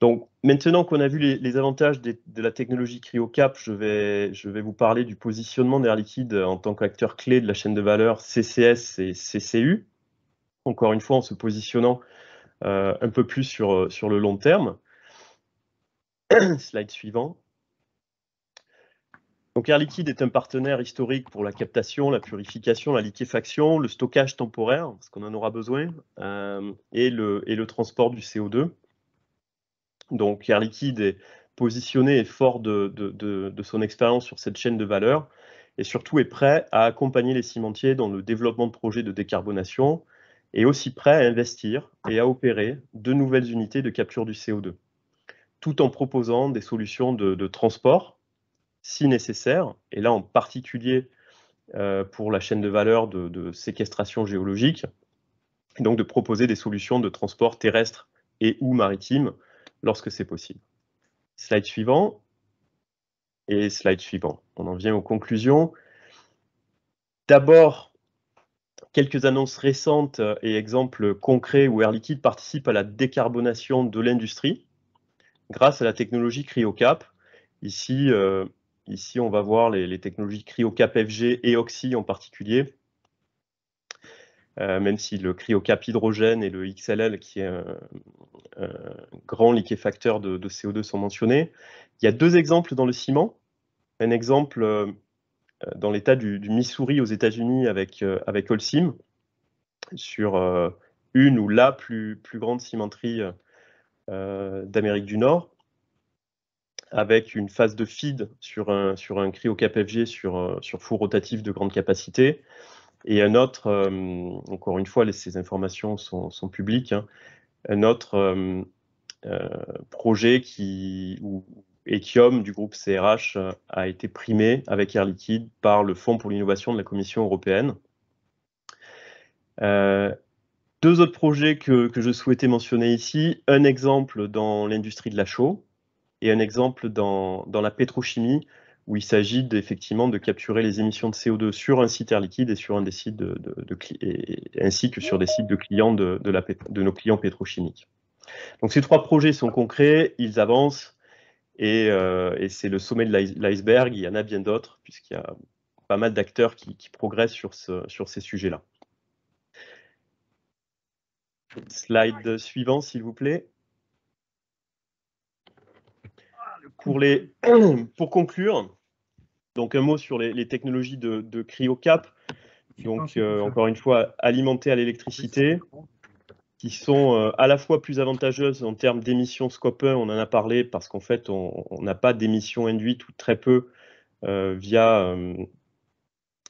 Speaker 3: Donc, maintenant qu'on a vu les, avantages de la technologie CryoCap, je vais, je vais vous parler du positionnement d'Air Liquide en tant qu'acteur clé de la chaîne de valeur CCS et CCU. Encore une fois, en se positionnant euh, un peu plus sur, sur le long terme. [coughs] Slide suivant. Donc Air Liquide est un partenaire historique pour la captation, la purification, la liquéfaction, le stockage temporaire, parce qu'on en aura besoin, euh, et, le, transport du CO2. Donc Air Liquide est positionné et fort de, de son expérience sur cette chaîne de valeur, et surtout est prêt à accompagner les cimentiers dans le développement de projets de décarbonation, et aussi prêt à investir et à opérer de nouvelles unités de capture du CO2 tout en proposant des solutions de, transport si nécessaire, et là en particulier euh, pour la chaîne de valeur de, de, séquestration géologique, donc de proposer des solutions de transport terrestre et ou maritime lorsque c'est possible. Slide suivant et slide suivant. On en vient aux conclusions. D'abord, quelques annonces récentes et exemples concrets où Air Liquide participe à la décarbonation de l'industrie grâce à la technologie CryoCap. Ici, euh, ici on va voir les, technologies CryoCap FG et Oxy en particulier, euh, même si le CryoCap hydrogène et le XLL, qui est un, grand liquéfacteur de, CO2, sont mentionnés. Il y a deux exemples dans le ciment. Un exemple euh, dans l'état du, Missouri aux États-Unis avec, avec sur une ou la plus, plus grande cimenterie euh, d'Amérique du Nord, avec une phase de feed sur un, sur un CRYO-KPFG sur, euh, sur four rotatif de grande capacité, et un autre, euh, encore une fois, ces informations sont, sont publiques, hein. un autre projet qui, ou Equium du groupe CRH a été primé avec Air Liquide par le Fonds pour l'innovation de la Commission européenne. Deux autres projets que, je souhaitais mentionner ici, un exemple dans l'industrie de la chaux et un exemple dans, la pétrochimie, où il s'agit effectivement de capturer les émissions de CO2 sur un site air liquide et sur un des sites de, ainsi que sur des sites de clients de, nos clients pétrochimiques. Donc ces trois projets sont concrets, ils avancent et, euh, c'est le sommet de l'iceberg. Il y en a bien d'autres puisqu'il y a pas mal d'acteurs qui, qui, progressent sur, ce, sur ces sujets-là. Slide suivant, s'il vous plaît. Pour, les, [clears throat] pour conclure, donc un mot sur les, technologies de, cryocap, donc euh, encore une fois alimentées à l'électricité, qui sont euh, à la fois plus avantageuses en termes d'émissions scope 1, on en a parlé parce qu'en fait on n'a pas d'émissions induites ou très peu euh, via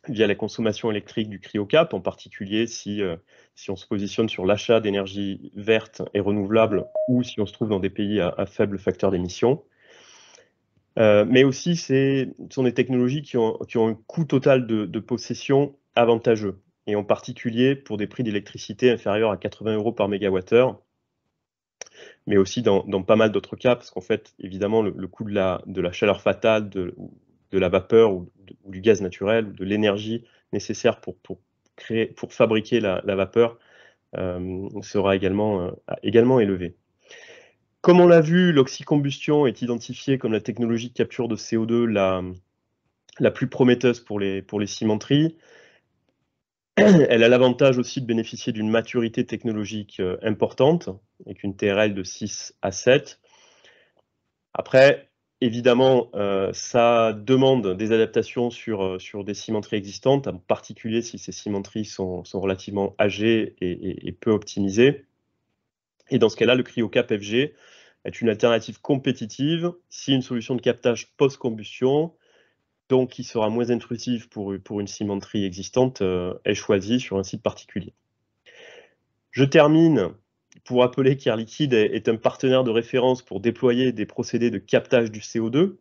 Speaker 3: via la consommation électrique du cryocap, en particulier si, euh, si on se positionne sur l'achat d'énergie verte et renouvelable ou si on se trouve dans des pays à, faible facteur d'émission. Euh, mais aussi, ce sont des technologies qui ont, ont un coût total de, possession avantageux, et en particulier pour des prix d'électricité inférieurs à 80 euros par mégawattheure, mais aussi dans, pas mal d'autres cas, parce qu'en fait, évidemment, le, coût de la, de la chaleur fatale de la vapeur ou, du gaz naturel ou de l'énergie nécessaire pour, créer, pour fabriquer la, vapeur euh, sera également, euh, également élevé. Comme on l'a vu, l'oxycombustion est identifiée comme la technologie de capture de CO2 la, la plus prometteuse pour les, pour les cimenteries. [clears throat] Elle a l'avantage aussi de bénéficier d'une maturité technologique euh, importante, avec une TRL de 6 à 7. Après, Évidemment, euh, ça demande des adaptations sur, euh, sur des cimenteries existantes, en particulier si ces cimenteries sont, relativement âgées et, peu optimisées. Et dans ce cas-là, le cryocap FG est une alternative compétitive si une solution de captage post-combustion, donc qui sera moins intrusive pour, pour une cimenterie existante, euh, est choisie sur un site particulier. Je termine pour rappeler qu'Air Liquide est un partenaire de référence pour déployer des procédés de captage du CO2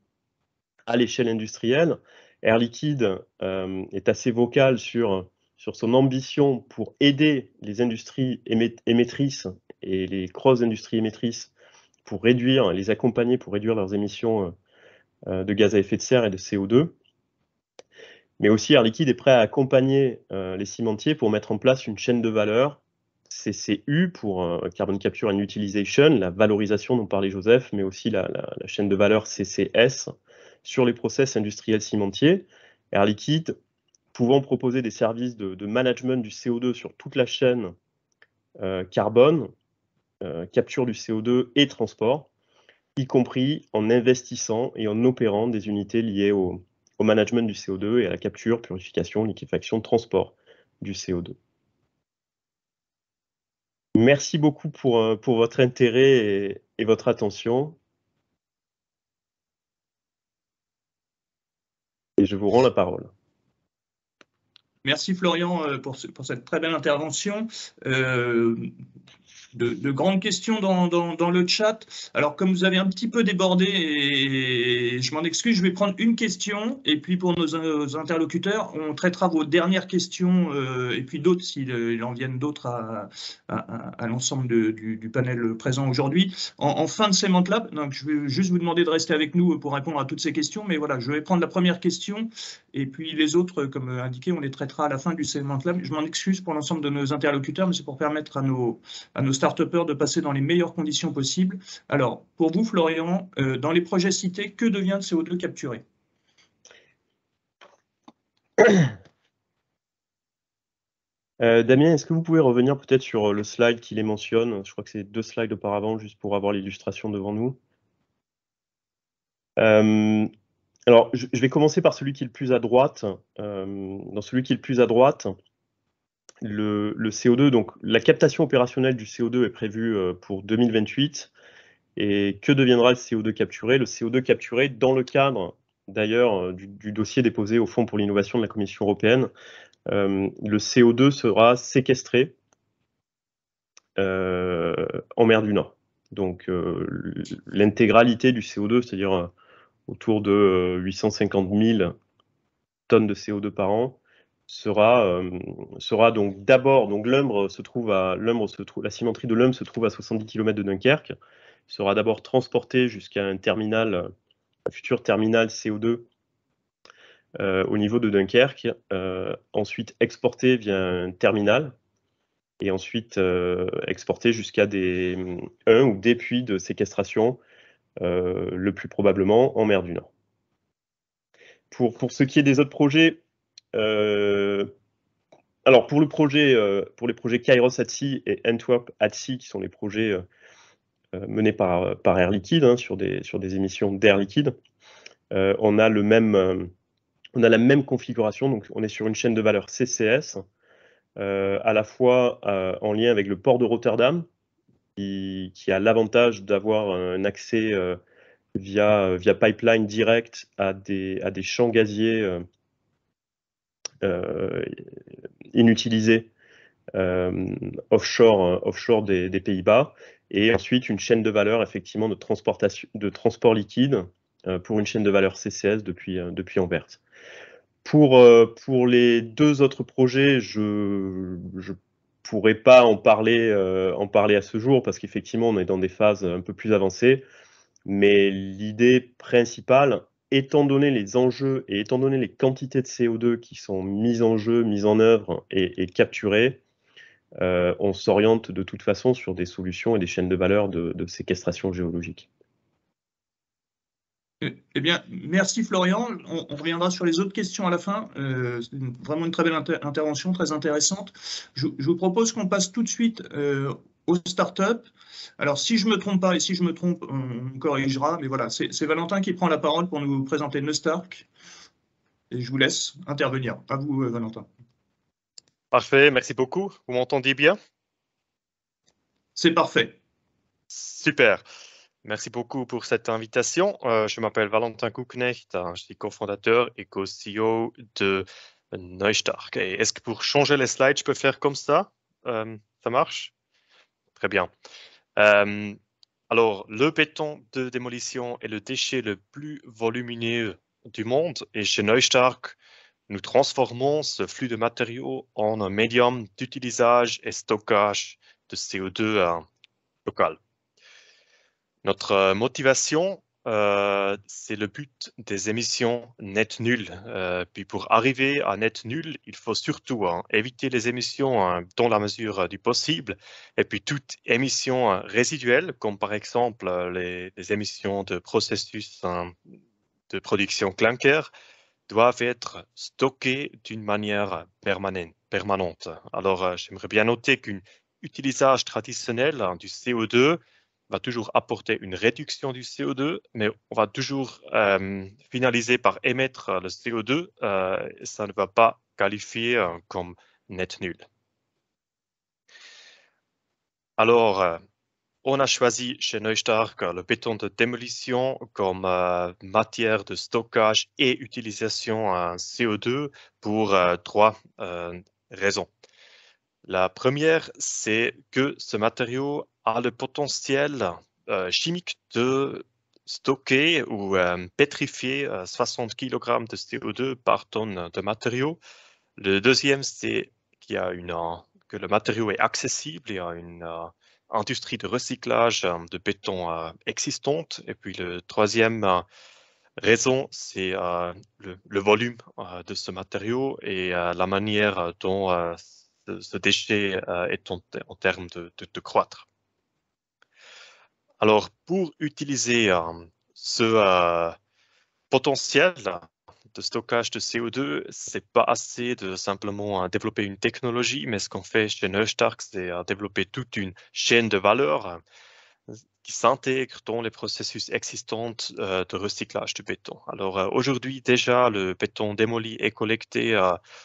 Speaker 3: à l'échelle industrielle. Air Liquide euh, est assez vocal sur, sur son ambition pour aider les industries émettrices et les cross industries émettrices pour réduire, les accompagner pour réduire leurs émissions euh, euh, de gaz à effet de serre et de CO2. Mais aussi Air Liquide est prêt à accompagner les cimentiers pour mettre en place une chaîne de valeur CCU pour euh, Carbon Capture and Utilization, la valorisation dont parlait Joseph, mais aussi la, chaîne de valeur CCS sur les process industriels cimentiers. Air Liquide pouvant proposer des services de, management du CO2 sur toute la chaîne euh, carbone, euh, capture du CO2 et transport, y compris en investissant et en opérant des unités liées au, au management du CO2 et à la capture, purification, liquéfaction, transport du CO2. Merci beaucoup pour, euh, pour votre intérêt et, et votre attention. Et je vous rends la parole.
Speaker 1: Merci Florian euh, pour, pour cette très belle intervention. Euh, de, grandes questions dans, le chat. Alors, comme vous avez un petit peu débordé, et je m'en excuse, je vais prendre une question, et puis pour nos, interlocuteurs, on traitera vos dernières questions, euh, et puis d'autres, s'il en viennent d'autres à, l'ensemble du, panel présent aujourd'hui. En, fin de Cement Lab, donc je vais juste vous demander de rester avec nous pour répondre à toutes ces questions, mais voilà, je vais prendre la première question, et puis les autres, comme indiqué, on les traitera à la fin du segment club. Je m'en excuse pour l'ensemble de nos interlocuteurs, mais c'est pour permettre à nos, à nos start de passer dans les meilleures conditions possibles. Alors, pour vous, Florian, euh, dans les projets cités, que devient le CO2 capturé [coughs]
Speaker 3: euh, Damien, est-ce que vous pouvez revenir peut-être sur euh, le slide qui les mentionne Je crois que c'est deux slides auparavant, juste pour avoir l'illustration devant nous. Alors, je, vais commencer par celui qui est le plus à droite. Euh, dans celui qui est le plus à droite, le, CO2, donc la captation opérationnelle du CO2 est prévue euh, pour 2028. Et que deviendra le CO2 capturé Le CO2 capturé, dans le cadre d'ailleurs euh, du, dossier déposé au Fonds pour l'innovation de la Commission européenne, le CO2 sera séquestré en mer du Nord. Donc l'intégralité du CO2, c'est-à-dire autour de 850 euh, 000 tonnes de CO2 par an, euh, sera, donc d'abord, donc se trouve à, se trouve, la cimenterie de l'Umbre se trouve à 70 km de Dunkerque, sera d'abord transportée jusqu'à un terminal, un futur terminal CO2 euh, au niveau de Dunkerque, ensuite exportée via un terminal, et ensuite exportée jusqu'à des, un ou des puits de séquestration euh, le plus probablement en mer du Nord. Pour, ce qui est des autres projets, euh, alors pour le projet, euh, pour les projets Kairos at Sea et Antwerp at Sea, qui sont les projets menés par, par Air Liquide hein, sur, des, sur des émissions d'Air Liquide, on a le même, on a la même configuration. Donc on est sur une chaîne de valeur CCS, à la fois en lien avec le port de Rotterdam, qui, a l'avantage d'avoir un accès euh, via, euh, via pipeline direct à des, à des champs gaziers euh, inutilisés offshore, offshore des, Pays-Bas, et ensuite une chaîne de valeur effectivement de, transportation, de transport liquide pour une chaîne de valeur CCS depuis, depuis Anvers. Pour, pour les deux autres projets, je, je on pas en parler, euh, en parler à ce jour parce qu'effectivement, on est dans des phases un peu plus avancées. Mais l'idée principale, étant donné les enjeux et étant donné les quantités de CO2 qui sont mises en jeu, mises en œuvre et, capturées, euh, on s'oriente de toute façon sur des solutions et des chaînes de valeur de séquestration géologique.
Speaker 1: Eh, eh bien, merci Florian. On, reviendra sur les autres questions à la fin. Euh, c'est vraiment une très belle intervention, très intéressante. Je, vous propose qu'on passe tout de suite euh, aux startups. Alors, si je me trompe pas, et si je me trompe, on, corrigera. Mais voilà, c'est Valentin qui prend la parole pour nous présenter Nostark. Et je vous laisse intervenir. À vous, euh, Valentin.
Speaker 4: Parfait, merci beaucoup. Vous m'entendez bien C'est parfait. Super. Merci beaucoup pour cette invitation. Euh, je m'appelle Valentin Kucknecht, je suis cofondateur et co-CEO de Neustark. Est-ce que pour changer les slides, je peux faire comme ça euh, Ça marche Très bien. Euh, alors, le béton de démolition est le déchet le plus volumineux du monde et chez Neustark, nous transformons ce flux de matériaux en un médium d'utilisation et stockage de CO2 local. Notre euh, motivation, euh, c'est le but des émissions net nulles. Euh, puis pour arriver à net nul, il faut surtout hein, éviter les émissions hein, dans la mesure du possible. Et puis toute émission hein, résiduelle, comme par exemple les, émissions de processus de production clinker, doivent être stockées d'une manière permanente. Alors j'aimerais bien noter qu'un utilisage traditionnel du CO2 va toujours apporter une réduction du CO2, mais on va toujours euh, finaliser par émettre euh, le CO2. Euh, ça ne va pas qualifier comme net nul. Alors, on a choisi chez Neustark le béton de démolition comme matière de stockage et utilisation en CO2 pour trois raisons. La première, c'est que ce matériau le potentiel euh, chimique de stocker ou euh, pétrifier 60 euh, kg de CO2 par tonne de matériaux. Le deuxième, c'est qu'il a une, que le matériau est accessible, il y a une industrie de recyclage de béton existante. Et puis le troisième, raison, c'est le, volume de ce matériau et la manière dont ce, déchet est en, termes de, croître. Alors, pour utiliser euh, ce euh, potentiel de stockage de CO2, c'est pas assez de simplement euh, développer une technologie, mais ce qu'on fait chez Neustark, c'est développer toute une chaîne de valeur qui s'intègre dans les processus existants de recyclage du béton. Alors aujourd'hui déjà, le béton démoli est collecté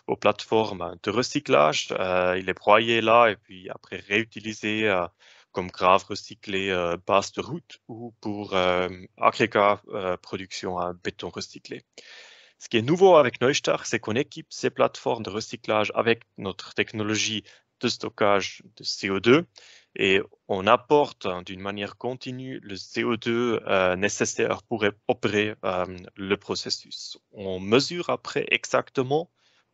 Speaker 4: aux plateformes de recyclage. il est broyé là et puis après réutilisé comme grave recyclé euh, basse de route ou pour euh, agrégat euh, production à béton recyclé. Ce qui est nouveau avec Neustart, c'est qu'on équipe ces plateformes de recyclage avec notre technologie de stockage de CO2 et on apporte d'une manière continue le CO2 nécessaire pour opérer le processus. On mesure après exactement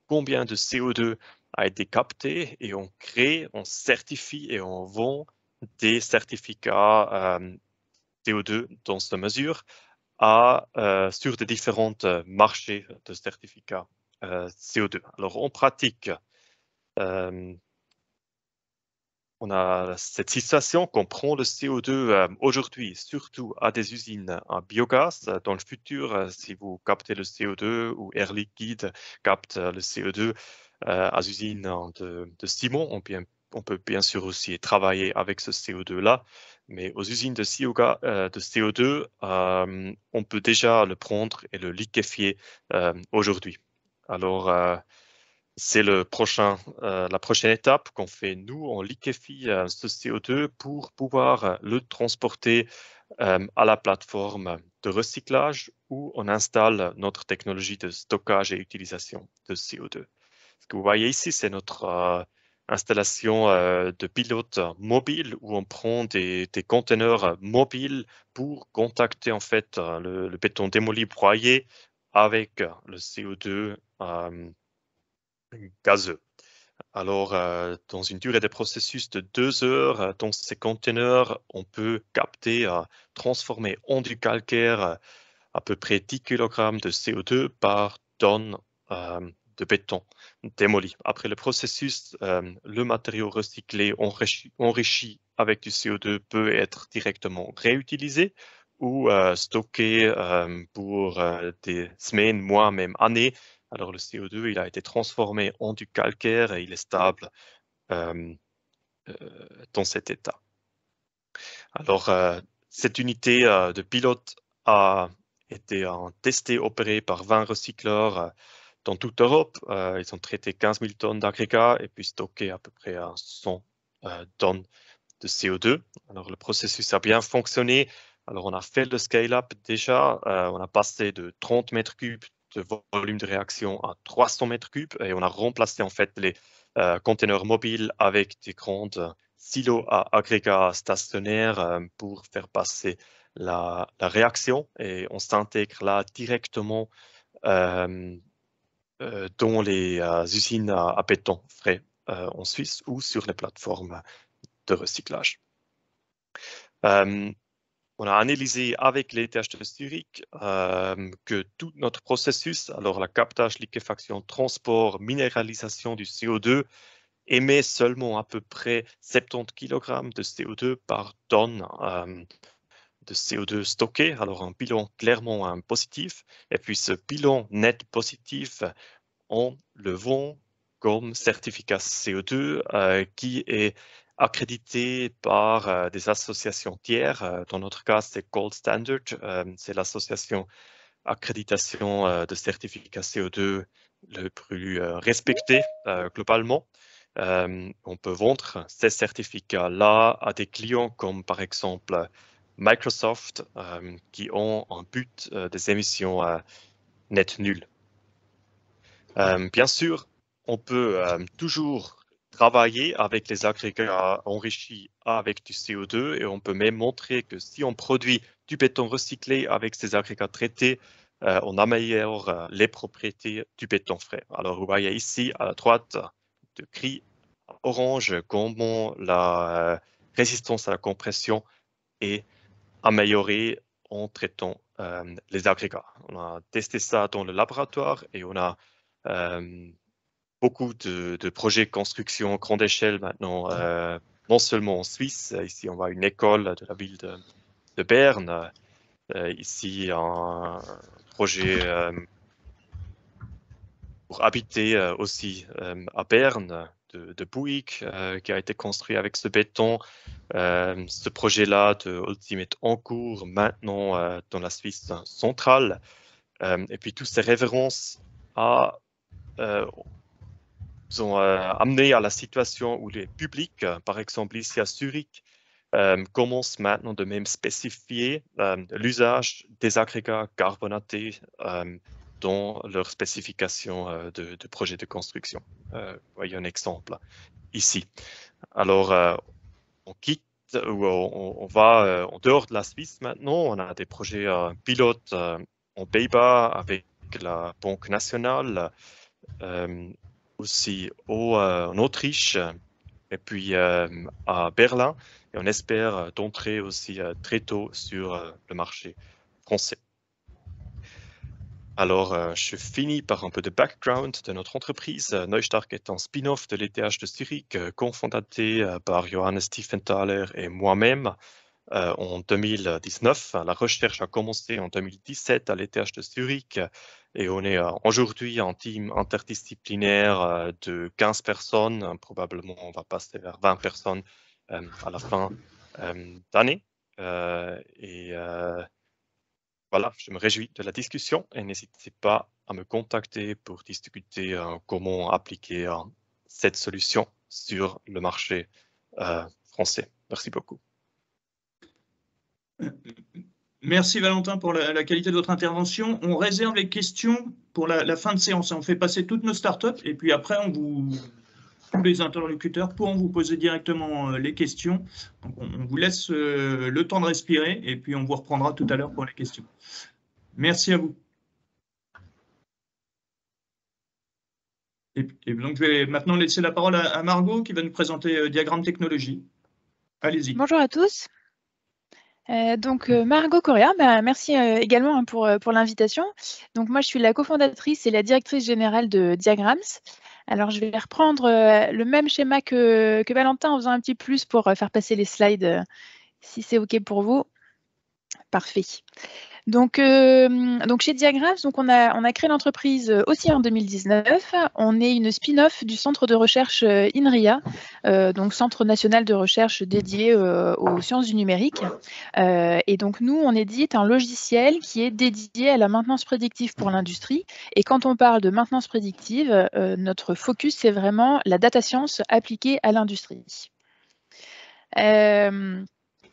Speaker 4: combien de CO2 a été capté et on crée, on certifie et on vend des certificats co euh, 2 dans cette mesure euh, sur des différents euh, marchés de certificats CO2. Alors en pratique, on a cette situation qu'on prend le CO2 aujourd'hui, surtout à des usines en biogaz. Dans le futur, si vous captez le CO2 ou Air Liquide capte le CO2 à usines de, Simon, on peut on peut bien sûr aussi travailler avec ce CO2-là, mais aux usines de, CO2, euh, de CO2 euh, on peut déjà le prendre et le liquéfier euh, aujourd'hui. Alors, c'est la prochaine étape qu'on fait. Nous, on liquéfie ce CO2 pour pouvoir le transporter à la plateforme de recyclage où on installe notre technologie de stockage et utilisation de CO2. Ce que vous voyez ici, c'est notre installation euh, de pilotes mobiles où on prend des, des conteneurs mobiles pour contacter en fait euh, le, béton démoli broyé avec le CO2 euh, gazeux. Alors, dans une durée de processus de deux heures, dans ces conteneurs, on peut capter, transformer en du calcaire à peu près 10 kg de CO2 par tonne de béton démoli. Après le processus, euh, le matériau recyclé enrichi, avec du CO2 peut être directement réutilisé ou euh, stocké euh, pour des semaines, mois, même années. Alors le CO2, il a été transformé en du calcaire et il est stable dans cet état. Alors cette unité de pilote a été testée, testé opéré par 20 recycleurs dans toute Europe. Euh, ils ont traité 15 000 tonnes d'agrégats et puis stocké à peu près 100 euh, tonnes de CO2. Alors le processus a bien fonctionné. Alors on a fait le scale-up déjà. Euh, on a passé de 30 mètres cubes de volume de réaction à 300 mètres cubes et on a remplacé en fait les conteneurs mobiles avec des grandes silos à agrégats stationnaires pour faire passer la, réaction et on s'intègre là directement euh, euh, dont les euh, usines à, béton frais euh, en Suisse ou sur les plateformes de recyclage. on a analysé avec les TH de Zurich que tout notre processus, alors la captage, liquéfaction, transport, minéralisation du CO2, émet seulement à peu près 70 kg de CO2 par tonne de CO2 stocké, alors un bilan clairement un positif. Et puis ce bilan net positif, on le vend comme certificat CO2 euh, qui est accrédité par euh, des associations tiers. Euh, dans notre cas, c'est Gold Standard, c'est l'association accréditation de certificat CO2 le plus respecté globalement. on peut vendre ces certificats-là à des clients comme par exemple Microsoft euh, qui ont un but euh, des émissions net nulles. Euh, bien sûr, on peut toujours travailler avec les agrégats enrichis avec du CO2 et on peut même montrer que si on produit du béton recyclé avec ces agrégats traités, on améliore les propriétés du béton frais. Alors vous voyez ici à la droite de gris orange comment la résistance à la compression est améliorer en traitant euh, les agrégats. On a testé ça dans le laboratoire et on a euh, beaucoup de, projets de construction grande échelle maintenant, euh, non seulement en Suisse, ici on voit une école de la ville de, Berne, ici un projet pour habiter aussi à Berne de, de Bouygues qui a été construit avec ce béton. Euh, ce projet-là de Ultimate en cours maintenant euh, dans la Suisse centrale. Euh, et puis toutes ces références à, amené à la situation où les publics, par exemple ici à Zurich, commencent maintenant de même spécifier l'usage des agrégats carbonatés dans leur spécification de, projet de construction. voyez un exemple ici. Alors, on quitte euh, ou on, va euh, en dehors de la Suisse maintenant. On a des projets euh, pilotes en Pays-Bas avec la Banque nationale, aussi en Autriche et puis à Berlin. Et on espère d'entrer aussi très tôt sur le marché français. Alors, euh, je finis par un peu de background de notre entreprise. Euh, Neustark est un spin-off de l'ETH de Zurich, euh, cofondé par Johannes Tiefenthaler et moi-même en 2019. La recherche a commencé en 2017 à l'ETH de Zurich et on est aujourd'hui en team interdisciplinaire de 15 personnes. Probablement, on va passer vers 20 personnes à la fin d'année. et voilà, je me réjouis de la discussion et n'hésitez pas à me contacter pour discuter euh, comment appliquer euh, cette solution sur le marché euh, français. Merci beaucoup.
Speaker 1: Merci Valentin pour la, qualité de votre intervention. On réserve les questions pour la, la fin de séance. On fait passer toutes nos startups et puis après on vous tous les interlocuteurs pourront vous poser directement euh, les questions. on, vous laisse euh, le temps de respirer et puis on vous reprendra tout à l'heure pour les questions. Merci à vous. Et, donc, je vais maintenant laisser la parole à, Margot qui va nous présenter euh, Diagramme Technologie. Allez-y. Bonjour à tous.
Speaker 5: donc Margot Correa, bah, merci également hein, pour, pour l'invitation. Donc moi je suis la cofondatrice et la directrice générale de Diagrams. Alors, je vais reprendre euh, le même schéma que, Valentin en faisant un petit plus pour euh, faire passer les slides, euh, si c'est OK pour vous. Parfait. Donc, euh, donc chez Diagraph, donc on a, on a créé l'entreprise euh, aussi en 2019. On est une spin-off du centre de recherche euh, INRIA, donc centre national de recherche dédié aux sciences du numérique. et donc nous, on édite un logiciel qui est dédié à la maintenance prédictive pour l'industrie. Et quand on parle de maintenance prédictive, notre focus c'est vraiment la data science appliquée à l'industrie.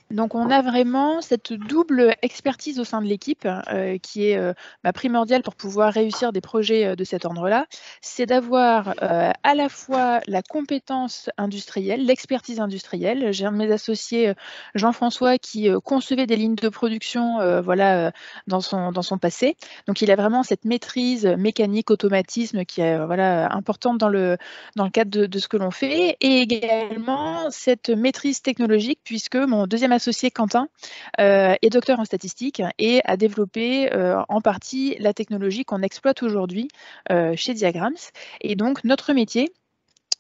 Speaker 5: Donc on a vraiment cette double expertise au sein de l'équipe euh, qui est euh, bah, primordiale pour pouvoir réussir des projets euh, de cet ordre-là. C'est d'avoir à la fois la compétence industrielle, l'expertise industrielle. J'ai un de mes associés, Jean-François, qui concevait des lignes de production voilà, dans, son, dans son passé. Donc il a vraiment cette maîtrise mécanique, automatisme qui est voilà, importante dans le, dans le cadre de, de ce que l'on fait. Et également cette maîtrise technologique puisque mon deuxième associé Quentin euh, est docteur en statistique et a développé euh, en partie la technologie qu'on exploite aujourd'hui euh, chez Diagrams. Et donc notre métier,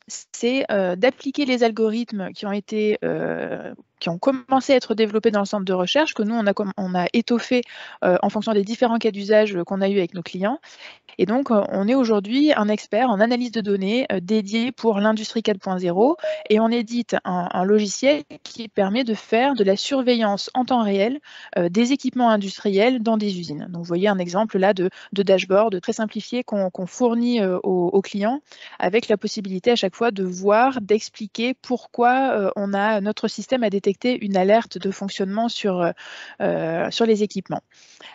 Speaker 5: c'est d'appliquer les algorithmes qui ont été qui ont commencé à être développés dans le centre de recherche, que nous, on a, on a étoffé euh, en fonction des différents cas d'usage euh, qu'on a eu avec nos clients. Et donc, euh, on est aujourd'hui un expert en analyse de données dédiée dédié pour l'industrie 4.0 et on édite un, logiciel qui permet de faire de la surveillance en temps réel des équipements industriels dans des usines. Donc, vous voyez un exemple là de, de dashboard très simplifié qu'on fournit aux, aux, clients avec la possibilité à chaque fois de voir, d'expliquer pourquoi on a notre système à détecter une alerte de fonctionnement sur, euh, euh, sur les équipements.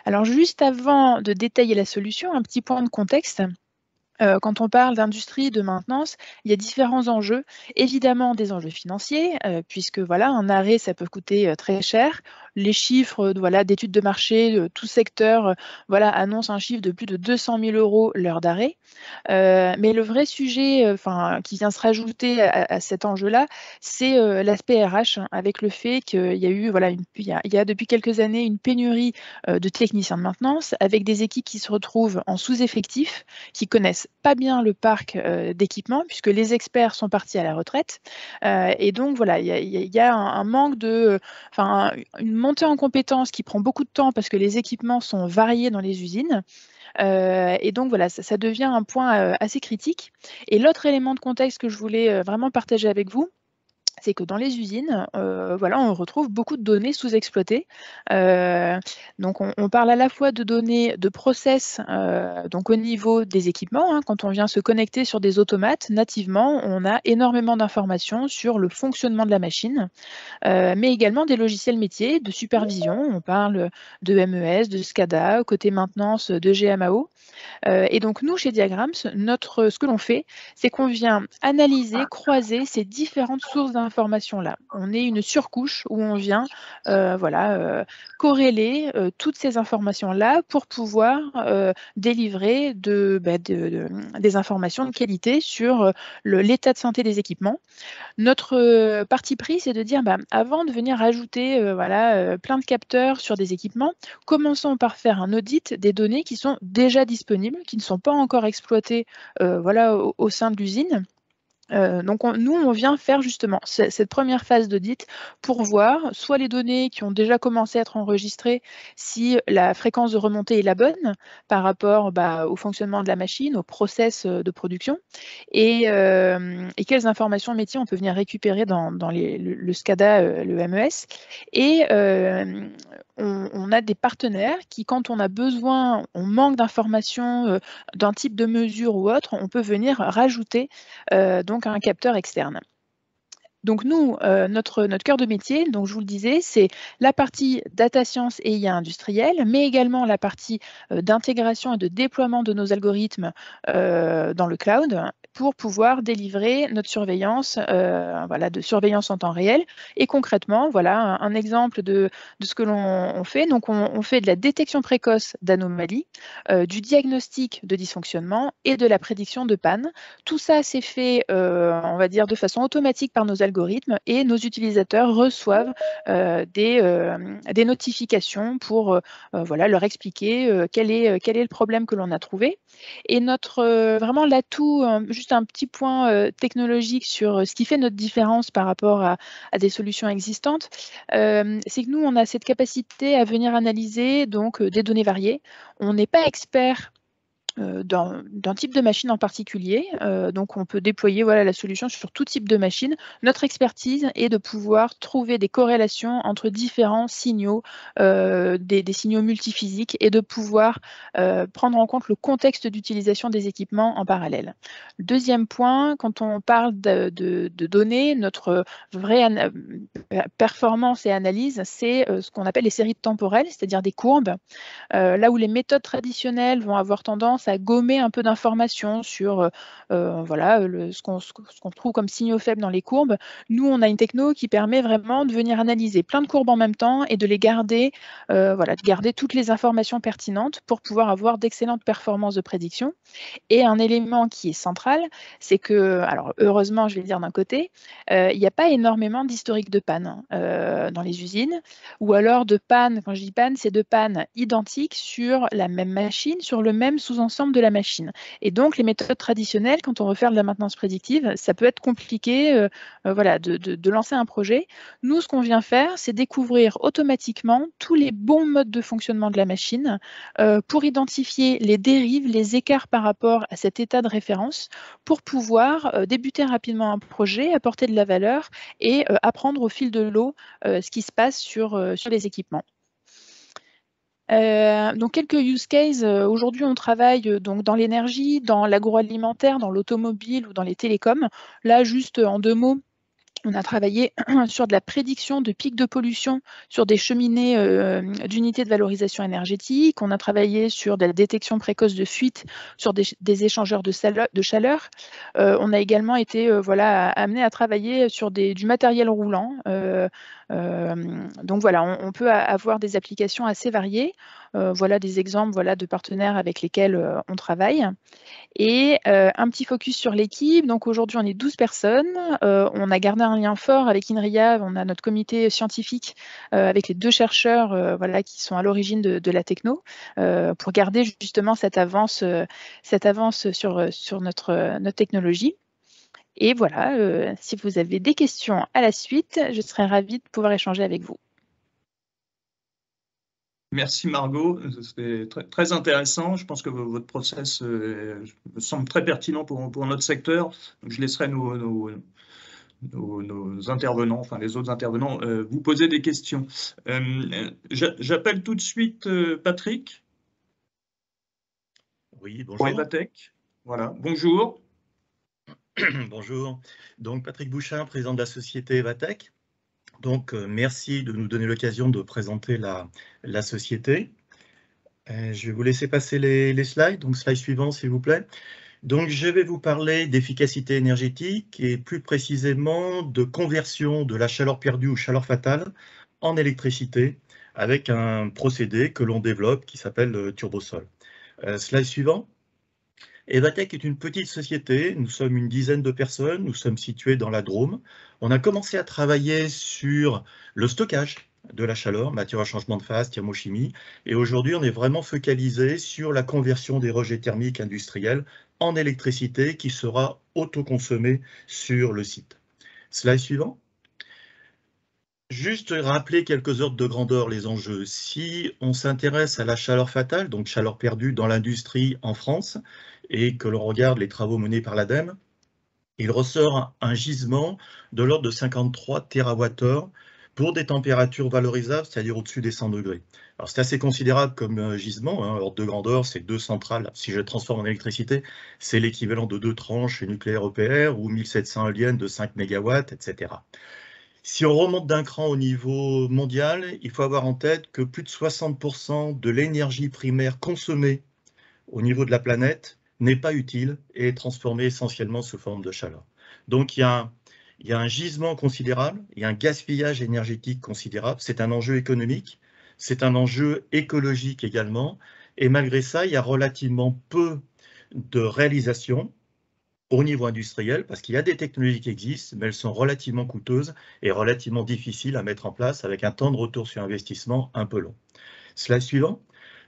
Speaker 5: Alors juste avant de détailler la solution, un petit point de contexte euh, quand on parle d'industrie, de maintenance, il y a différents enjeux. Évidemment, des enjeux financiers, puisque voilà, un arrêt, ça peut coûter très cher les chiffres euh, voilà, d'études de marché, de tout secteur euh, voilà, annonce un chiffre de plus de 200 000 euros l'heure d'arrêt. Euh, mais le vrai sujet qui vient se rajouter à, cet enjeu-là, c'est l'aspect RH, hein, avec le fait qu'il y a eu, voilà, il, y a, depuis quelques années une pénurie de techniciens de maintenance, avec des équipes qui se retrouvent en sous-effectif, qui connaissent pas bien le parc d'équipement, puisque les experts sont partis à la retraite. et donc, voilà, il y a, un, manque de, enfin, montée en compétences qui prend beaucoup de temps parce que les équipements sont variés dans les usines. Euh, et donc voilà, ça, devient un point euh, assez critique. Et l'autre élément de contexte que je voulais euh, vraiment partager avec vous, c'est que dans les usines, euh, voilà, on retrouve beaucoup de données sous-exploitées. Euh, donc, on, parle à la fois de données de process, euh, donc au niveau des équipements. Hein, quand on vient se connecter sur des automates, nativement, on a énormément d'informations sur le fonctionnement de la machine, mais également des logiciels métiers de supervision. On parle de MES, de SCADA, côté maintenance, de GMAO. et donc, nous, chez Diagrams, notre, ce que l'on fait, c'est qu'on vient analyser, croiser ces différentes sources d'informations là On est une surcouche où on vient euh, voilà, euh, corréler euh, toutes ces informations-là pour pouvoir délivrer bah, de, des informations de qualité sur l'état de santé des équipements. Notre parti pris, c'est de dire, bah, avant de venir ajouter voilà, plein de capteurs sur des équipements, commençons par faire un audit des données qui sont déjà disponibles, qui ne sont pas encore exploitées voilà, au sein de l'usine euh, donc nous, on vient faire justement cette première phase d'audit pour voir soit les données qui ont déjà commencé à être enregistrées, si la fréquence de remontée est la bonne par rapport bah, au fonctionnement de la machine, au process euh, de production, euh, et, quelles informations métiers on peut venir récupérer dans, le, SCADA, le MES. Et on, a des partenaires qui, quand on a besoin, on manque d'informations euh, d'un type de mesure ou autre, on peut venir rajouter euh, donc un capteur externe. Donc nous, euh, notre, notre cœur de métier, donc je vous le disais, c'est la partie data science et IA industrielle, mais également la partie d'intégration et de déploiement de nos algorithmes dans le cloud pour pouvoir délivrer notre surveillance, euh, voilà, de surveillance en temps réel. Et concrètement, voilà un, exemple de, de, ce que l'on fait. Donc, on, fait de la détection précoce d'anomalies, euh, du diagnostic de dysfonctionnement et de la prédiction de panne. Tout ça, s'est fait, euh, on va dire, de façon automatique par nos algorithmes et nos utilisateurs reçoivent des, des, notifications pour voilà, leur expliquer quel est, quel est le problème que l'on a trouvé. Et notre, vraiment, l'atout, juste un petit point euh, technologique sur euh, ce qui fait notre différence par rapport à, des solutions existantes, euh, c'est que nous, on a cette capacité à venir analyser donc des données variées. On n'est pas expert euh, d'un type de machine en particulier. Euh, donc on peut déployer voilà, la solution sur tout type de machine. Notre expertise est de pouvoir trouver des corrélations entre différents signaux, euh, des, signaux multiphysiques, et de pouvoir prendre en compte le contexte d'utilisation des équipements en parallèle. Deuxième point, quand on parle de, de données, notre vraie performance et analyse, c'est ce qu'on appelle les séries temporelles, c'est-à-dire des courbes. là où les méthodes traditionnelles vont avoir tendance à gommer un peu d'informations sur euh, euh, voilà, euh, le, ce qu'on trouve comme signaux faibles dans les courbes. Nous, on a une techno qui permet vraiment de venir analyser plein de courbes en même temps et de les garder, voilà, de garder toutes les informations pertinentes pour pouvoir avoir d'excellentes performances de prédiction. Et un élément qui est central, c'est que, alors heureusement, je vais le dire d'un côté, il n'y a pas énormément d'historique de panne hein, dans les usines, ou alors de panne, quand je dis panne, c'est de panne identiques sur la même machine, sur le même sous-ensemble de la machine. Et donc, les méthodes traditionnelles, quand on veut faire de la maintenance prédictive, ça peut être compliqué euh, euh, voilà, de, lancer un projet. Nous, ce qu'on vient faire, c'est découvrir automatiquement tous les bons modes de fonctionnement de la machine euh, pour identifier les dérives, les écarts par rapport à cet état de référence pour pouvoir débuter rapidement un projet, apporter de la valeur et apprendre au fil de l'eau ce qui se passe sur les équipements. Euh, donc quelques use cases. Euh, aujourd'hui, on travaille euh, donc dans l'énergie, dans l'agroalimentaire, dans l'automobile ou dans les télécoms. Là, juste en deux mots, on a travaillé [clears throat] sur de la prédiction de pics de pollution sur des cheminées euh, d'unités de valorisation énergétique. On a travaillé sur de la détection précoce de fuites sur des, échangeurs de, chaleur. Euh, on a également été euh, voilà, amené à travailler sur du matériel roulant. donc voilà, on, peut avoir des applications assez variées. Euh, voilà des exemples voilà, de partenaires avec lesquels euh, on travaille. Et euh, un petit focus sur l'équipe. Donc aujourd'hui, on est 12 personnes. on a gardé un lien fort avec INRIA. On a notre comité scientifique avec les deux chercheurs voilà, qui sont à l'origine de, la techno pour garder justement cette avance, cette avance sur, sur notre, notre technologie. Et voilà, si vous avez des questions à la suite, je serais ravie de pouvoir échanger avec vous.
Speaker 1: Merci Margot, c'était très, intéressant. Je pense que votre process euh, me semble très pertinent pour, notre secteur. je laisserai nos, intervenants, enfin les autres intervenants, euh, vous poser des questions. Euh, j'appelle tout de suite Patrick.
Speaker 6: Oui, bonjour. Voilà, bonjour. [clears throat] bonjour. Donc Patrick Bouchin, président de la société Evatech. Donc, euh, merci de nous donner l'occasion de présenter la, société. Euh, je vais vous laisser passer les, slides, donc slide suivant s'il vous plaît. Donc, je vais vous parler d'efficacité énergétique et plus précisément de conversion de la chaleur perdue ou chaleur fatale en électricité avec un procédé que l'on développe qui s'appelle turbosol. Euh, slide suivant. Evatech est une petite société, nous sommes une dizaine de personnes, nous sommes situés dans la Drôme. On a commencé à travailler sur le stockage de la chaleur, matière bah, à changement de phase, thermochimie, et aujourd'hui on est vraiment focalisé sur la conversion des rejets thermiques industriels en électricité qui sera autoconsommée sur le site. Slide suivant. Juste rappeler quelques ordres de grandeur les enjeux. Si on s'intéresse à la chaleur fatale, donc chaleur perdue dans l'industrie en France, et que l'on regarde les travaux menés par l'ADEME, il ressort un gisement de l'ordre de 53 TWh pour des températures valorisables, c'est-à-dire au-dessus des 100 degrés. Alors c'est assez considérable comme euh, gisement, hein, de grandeur, c'est deux centrales, si je transforme en électricité, c'est l'équivalent de deux tranches nucléaires EPR ou 1700 éoliennes de 5 MW, etc. Si on remonte d'un cran au niveau mondial, il faut avoir en tête que plus de 60% de l'énergie primaire consommée au niveau de la planète n'est pas utile et est transformé essentiellement sous forme de chaleur. Donc il y a un, il un gisement considérable, il y a un gaspillage énergétique considérable, c'est un enjeu économique, c'est un enjeu écologique également, et malgré ça, il y a relativement peu de réalisations au niveau industriel, parce qu'il y a des technologies qui existent, mais elles sont relativement coûteuses et relativement difficiles à mettre en place avec un temps de retour sur investissement un peu long. Slide suivant.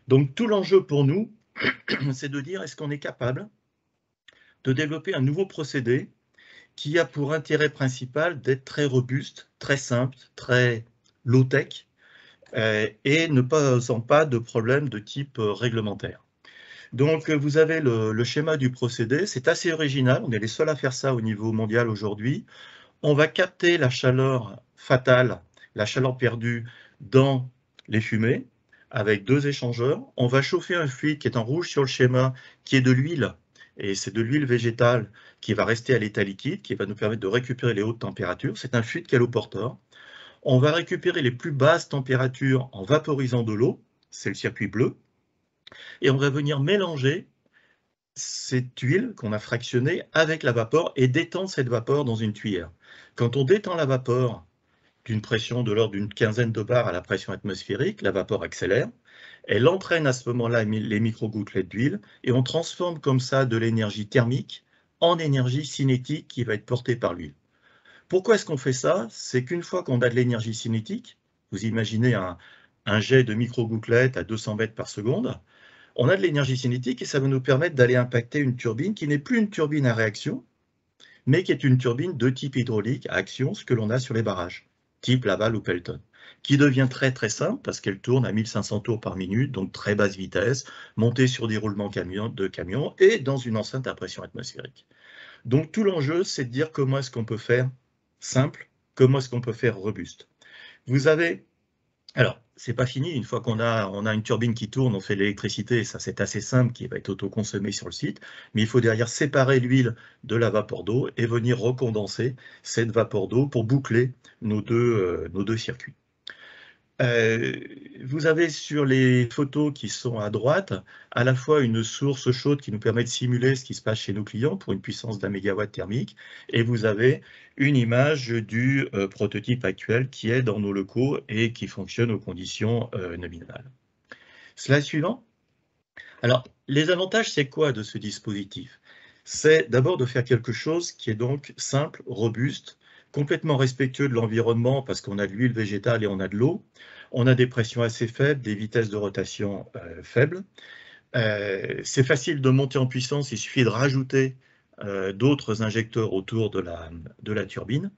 Speaker 6: Donc tout l'enjeu pour nous, [clears throat] c'est de dire est-ce qu'on est capable de développer un nouveau procédé qui a pour intérêt principal d'être très robuste, très simple, très low-tech euh, et ne posant pas de problème de type euh, réglementaire. Donc euh, vous avez le schéma du procédé, c'est assez original, on est les seuls à faire ça au niveau mondial aujourd'hui. On va capter la chaleur fatale, la chaleur perdue dans les fumées, avec deux échangeurs. On va chauffer un fluide qui est en rouge sur le schéma, qui est de l'huile. Et c'est de l'huile végétale qui va rester à l'état liquide, qui va nous permettre de récupérer les hautes températures. C'est un fluide caloporteur. On va récupérer les plus basses températures en vaporisant de l'eau. C'est le circuit bleu. Et on va venir mélanger cette huile qu'on a fractionnée avec la vapeur et détendre cette vapeur dans une tuyère. Quand on détend la vapeur d'une pression de l'ordre d'une quinzaine de bars à la pression atmosphérique, la vapeur accélère, elle entraîne à ce moment-là les micro-gouttelettes d'huile et on transforme comme ça de l'énergie thermique en énergie cinétique qui va être portée par l'huile. Pourquoi est-ce qu'on fait ça C'est qu'une fois qu'on a de l'énergie cinétique, vous imaginez un, un jet de micro-gouttelettes à 200 mètres par seconde, on a de l'énergie cinétique et ça va nous permettre d'aller impacter une turbine qui n'est plus une turbine à réaction, mais qui est une turbine de type hydraulique à action, ce que l'on a sur les barrages type Laval ou Pelton, qui devient très très simple parce qu'elle tourne à 1500 tours par minute, donc très basse vitesse, montée sur des roulements de camions et dans une enceinte à pression atmosphérique. Donc tout l'enjeu, c'est de dire comment est-ce qu'on peut faire simple, comment est-ce qu'on peut faire robuste. Vous avez, alors, c'est pas fini. Une fois qu'on a, on a une turbine qui tourne, on fait l'électricité, ça c'est assez simple, qui va être autoconsommé sur le site, mais il faut derrière séparer l'huile de la vapeur d'eau et venir recondenser cette vapeur d'eau pour boucler nos deux, euh, nos deux circuits. Euh, vous avez sur les photos qui sont à droite à la fois une source chaude qui nous permet de simuler ce qui se passe chez nos clients pour une puissance d'un mégawatt thermique et vous avez une image du euh, prototype actuel qui est dans nos locaux et qui fonctionne aux conditions euh, nominales. Slide suivant. Alors, les avantages, c'est quoi de ce dispositif C'est d'abord de faire quelque chose qui est donc simple, robuste, complètement respectueux de l'environnement parce qu'on a de l'huile végétale et on a de l'eau. On a des pressions assez faibles, des vitesses de rotation euh, faibles. Euh, c'est facile de monter en puissance, il suffit de rajouter euh, d'autres injecteurs autour de la, turbine.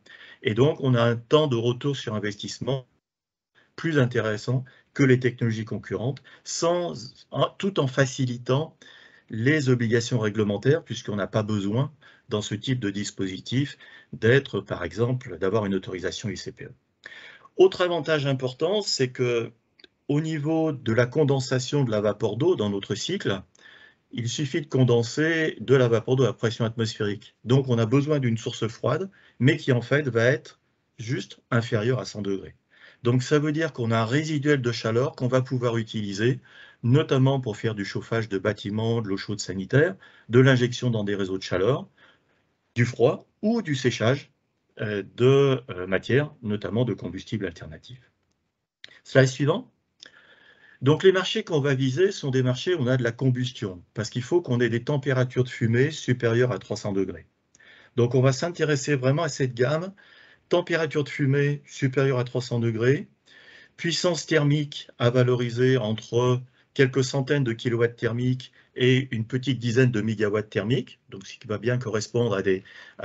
Speaker 6: Et donc, on a un temps de retour sur investissement plus intéressant que les technologies concurrentes, tout en facilitant les obligations réglementaires, puisqu'on n'a pas besoin dans ce type de dispositif d'être, par exemple, d'avoir une autorisation ICPE. Autre avantage important, c'est que au niveau de la condensation de la vapeur d'eau dans notre cycle, il suffit de condenser de la vapeur d'eau à pression atmosphérique. Donc on a besoin d'une source froide, mais qui en fait va être juste inférieure à 100 degrés. Donc ça veut dire qu'on a un résiduel de chaleur qu'on va pouvoir utiliser, notamment pour faire du chauffage de bâtiments, de l'eau chaude sanitaire, de l'injection dans des réseaux de chaleur, du froid ou du séchage euh, de euh, matières, notamment de combustibles alternatifs. Slide suivant. Donc les marchés qu'on va viser sont des marchés où on a de la combustion, parce qu'il faut qu'on ait des températures de fumée supérieures à 300 degrés. Donc on va s'intéresser vraiment à cette gamme, température de fumée supérieure à 300 degrés, puissance thermique à valoriser entre quelques centaines de kilowatts thermiques et une petite dizaine de mégawatts thermiques, donc ce qui va bien correspondre à des,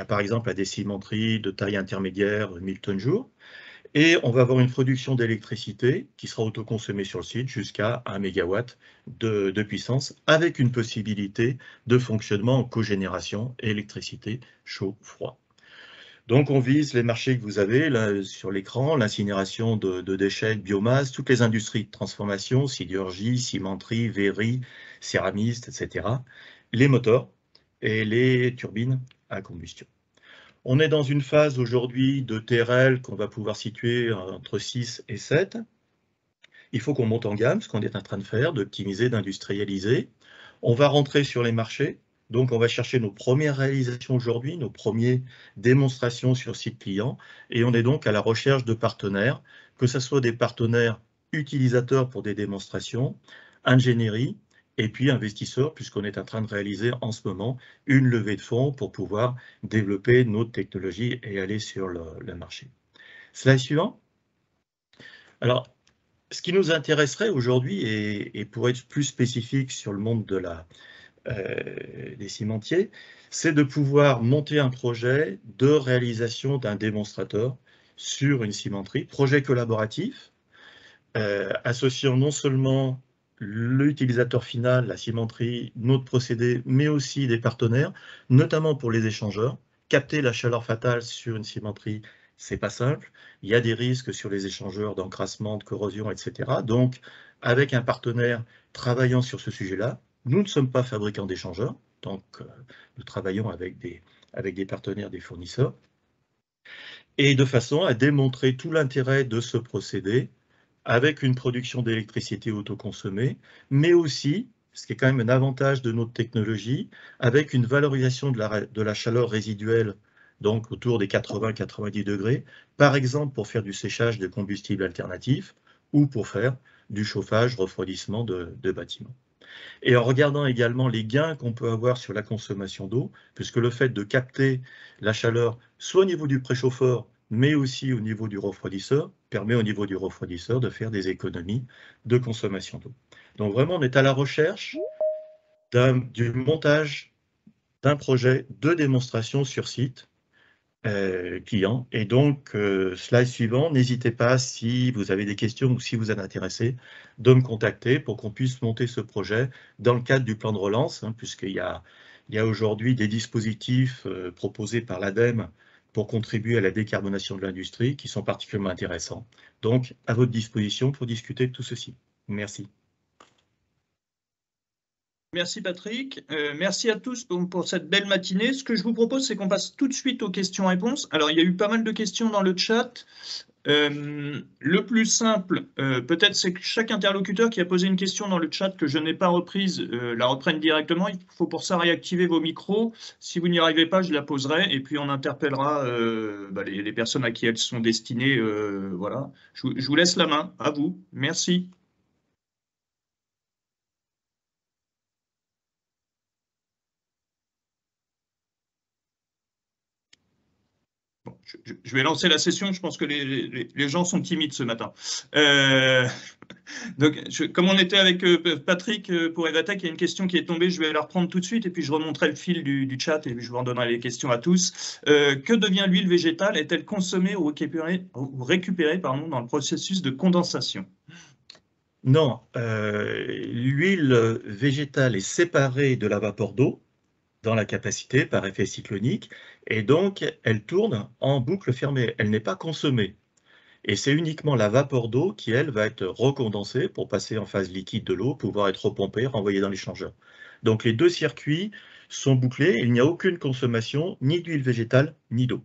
Speaker 6: par exemple à des cimenteries de taille intermédiaire, 1000 euh, tonnes jour. Et on va avoir une production d'électricité qui sera autoconsommée sur le site jusqu'à 1 mégawatt de, de, puissance avec une possibilité de fonctionnement en cogénération électricité chaud-froid. Donc on vise les marchés que vous avez là, sur l'écran, l'incinération de, déchets, biomasse, toutes les industries de transformation, sidérurgie, cimenterie, verrerie, céramiste, etc. Les moteurs et les turbines à combustion. On est dans une phase aujourd'hui de TRL qu'on va pouvoir situer entre 6 et 7. Il faut qu'on monte en gamme, ce qu'on est en train de faire, d'optimiser, d'industrialiser. On va rentrer sur les marchés donc, on va chercher nos premières réalisations aujourd'hui, nos premières démonstrations sur site client, et on est donc à la recherche de partenaires, que ce soit des partenaires utilisateurs pour des démonstrations, ingénierie, et puis investisseurs, puisqu'on est en train de réaliser en ce moment une levée de fonds pour pouvoir développer notre technologies et aller sur le, marché. Slide suivant. Alors, ce qui nous intéresserait aujourd'hui, et, et, pour être plus spécifique sur le monde de la, euh, des cimentiers, c'est de pouvoir monter un projet de réalisation d'un démonstrateur sur une cimenterie, projet collaboratif, euh, associant non seulement l'utilisateur final, la cimenterie, notre procédé, mais aussi des partenaires, notamment pour les échangeurs. Capter la chaleur fatale sur une cimenterie, c'est pas simple. Il y a des risques sur les échangeurs d'encrassement, de corrosion, etc. Donc, avec un partenaire travaillant sur ce sujet-là, nous ne sommes pas fabricants d'échangeurs, donc euh, nous travaillons avec des, partenaires, des fournisseurs, et de façon à démontrer tout l'intérêt de ce procédé avec une production d'électricité autoconsommée, mais aussi, ce qui est quand même un avantage de notre technologie, avec une valorisation de la, chaleur résiduelle, donc autour des 80-90 degrés, par exemple pour faire du séchage de combustibles alternatifs ou pour faire du chauffage-refroidissement de bâtiments et en regardant également les gains qu'on peut avoir sur la consommation d'eau, puisque le fait de capter la chaleur, soit au niveau du préchauffeur, mais aussi au niveau du refroidisseur, permet au niveau du refroidisseur de faire des économies de consommation d'eau. Donc vraiment, on est à la recherche du montage d'un projet de démonstration sur site euh, clients. Et donc, euh, slide suivant, n'hésitez pas, si vous avez des questions ou si vous êtes intéressé, de me contacter pour qu'on puisse monter ce projet dans le cadre du plan de relance, hein, puisqu'il y a, il y a aujourd'hui des dispositifs euh, proposés par l'ADEME pour contribuer à la décarbonation de l'industrie qui sont particulièrement intéressants. Donc, à votre disposition pour discuter de tout ceci. Merci.
Speaker 1: Merci Patrick. Euh, merci à tous pour, cette belle matinée. Ce que je vous propose, c'est qu'on passe tout de suite aux questions-réponses. Alors, il y a eu pas mal de questions dans le chat. Euh, le plus simple, euh, peut-être, c'est que chaque interlocuteur qui a posé une question dans le chat que je n'ai pas reprise la reprenne directement. Il faut pour ça réactiver vos micros. Si vous n'y arrivez pas, je la poserai et puis on interpellera bah, les, personnes à qui elles sont destinées. voilà. Je, je vous laisse la main. À vous. Merci. je, vais lancer la session. Je pense que les, gens sont timides ce matin. Euh, [laughs] donc, comme on était avec euh, Patrick euh, pour Evatech, il y a une question qui est tombée. Je vais la reprendre tout de suite et puis je remonterai le fil du, chat et je vous donnerai les questions à tous. que devient l'huile végétale Est-elle consommée ou récupérée, ou dans le processus de condensation
Speaker 6: Non, l'huile végétale est séparée de la vapeur d'eau dans la capacité par effet cyclonique, et donc elle tourne en boucle fermée, elle n'est pas consommée. Et c'est uniquement la vapeur d'eau qui, elle, va être recondensée pour passer en phase liquide de l'eau, pouvoir être repompée, renvoyée dans l'échangeur. Donc les deux circuits sont bouclés, il n'y a aucune consommation ni d'huile végétale ni d'eau.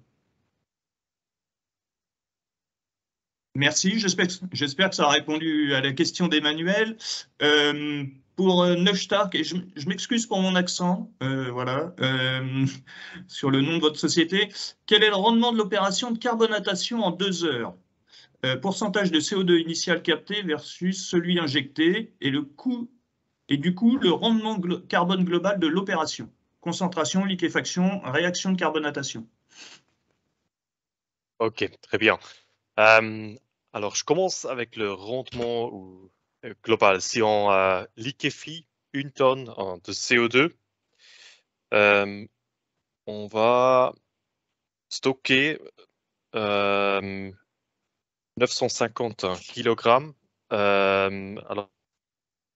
Speaker 1: Merci, j'espère que ça a répondu à la question d'Emmanuel. Euh, pour euh, Neustark, et je, m'excuse pour mon accent, euh, voilà, euh, [laughs] sur le nom de votre société, quel est le rendement de l'opération de carbonatation en deux heures Pourcentage de CO2 initial capté versus celui injecté, et le coût et du coup le rendement carbone global de l'opération. Concentration, liquéfaction, réaction de carbonatation.
Speaker 4: Ok, très bien. alors, je commence avec le rendement global. Si on euh, liquéfie une tonne de CO2, euh, on va stocker 950 euh, kg. alors,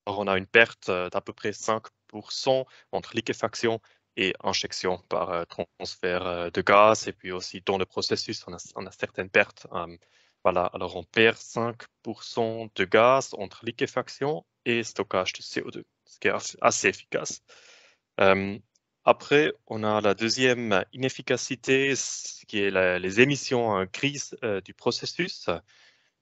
Speaker 4: on a une perte d'à peu près 5% entre liquéfaction et injection par transfert de gaz. Et puis aussi, dans le processus, a, on a certaines pertes voilà, alors on perd 5% de gaz entre liquéfaction et stockage de CO2, ce qui est assez efficace. Euh, après, on a la deuxième inefficacité, ce qui est les émissions grises euh, du processus.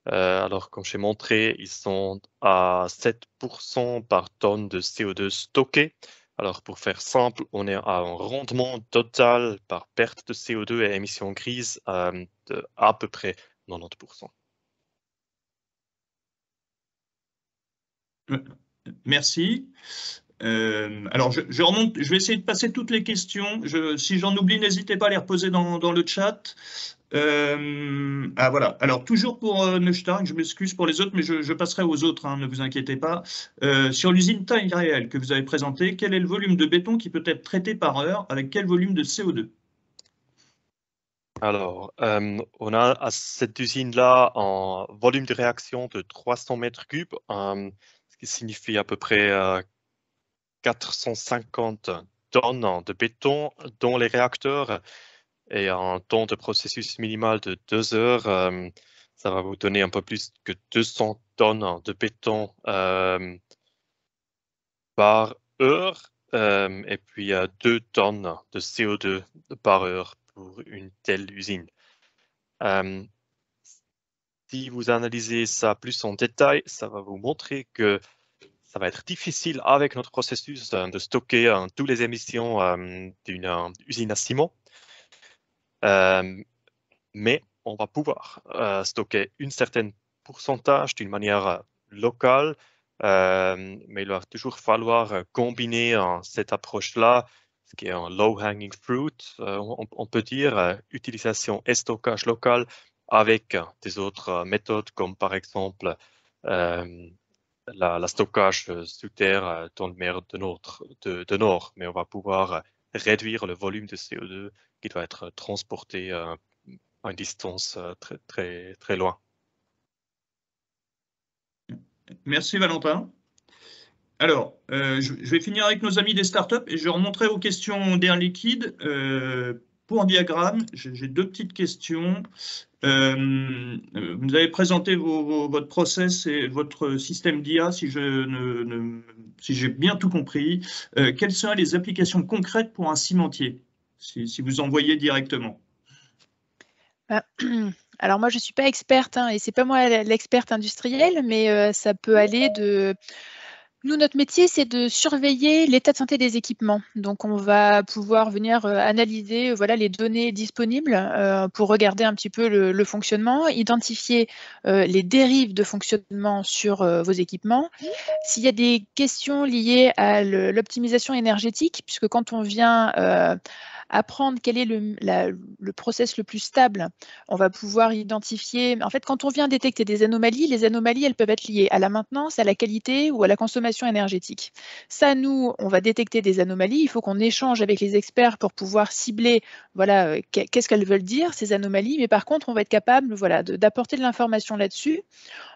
Speaker 4: Euh, alors, comme j'ai montré, ils sont à 7% par tonne de CO2 stocké. Alors, pour faire simple, on est à un rendement total par perte de CO2 et émissions grises à peu près
Speaker 1: Merci. Euh, alors, je, remonte, je vais essayer de passer toutes les questions. si j'en oublie, n'hésitez pas à les reposer dans, le chat. Euh, ah voilà, alors toujours pour euh, je m'excuse pour les autres, mais je, passerai aux autres, hein, ne vous inquiétez pas. Euh, sur l'usine taille réelle que vous avez présentée, quel est le volume de béton qui peut être traité par heure avec quel volume de CO2
Speaker 4: alors, euh, on a à cette usine-là un volume de réaction de 300 mètres cubes, euh, ce qui signifie à peu près 450 euh, tonnes de béton dans les réacteurs et un temps de processus minimal de deux heures. ça va vous donner un peu plus que 200 tonnes de béton par heure et puis deux tonnes de CO2 par heure pour une telle usine. Euh, si vous analysez ça plus en détail, ça va vous montrer que ça va être difficile avec notre processus euh, de stocker toutes euh, tous les émissions d'une usine à ciment. mais on va pouvoir stocker une certaine pourcentage d'une manière locale, mais il va toujours falloir combiner cette approche-là ce qui est un low-hanging fruit, euh, on, peut dire euh, utilisation et stockage local avec des autres euh, méthodes comme par exemple la, stockage sous terre dans le mer de nord, de, de, nord, mais on va pouvoir réduire le volume de CO2 qui doit être transporté à une distance très, très, très loin.
Speaker 1: Merci Valentin. Alors, euh, je, vais finir avec nos amis des startups et je remonterai vos questions d'Air Liquide. Euh, pour un diagramme, j'ai deux petites questions. Euh, vous avez présenté votre process et votre système d'IA, si j'ai bien tout compris. quelles sont les applications concrètes pour un cimentier, si, vous vous envoyez directement
Speaker 5: bah, [clears throat] Alors moi, je ne suis pas experte hein, et ce c'est pas moi l'experte industrielle, mais ça peut aller de nous, notre métier, c'est de surveiller l'état de santé des équipements. Donc, on va pouvoir venir euh, analyser euh, voilà, les données disponibles euh, pour regarder un petit peu le, fonctionnement, identifier les dérives de fonctionnement sur vos équipements. S'il y a des questions liées à l'optimisation énergétique, puisque quand on vient apprendre quel est le, le process le plus stable. On va pouvoir identifier. En fait, quand on vient détecter des anomalies, les anomalies, elles peuvent être liées à la maintenance, à la qualité ou à la consommation énergétique. Ça, nous, on va détecter des anomalies. Il faut qu'on échange avec les experts pour pouvoir cibler, voilà, euh, qu'est-ce qu'elles veulent dire ces anomalies. Mais par contre, on va être capable, voilà, d'apporter de, l'information là-dessus.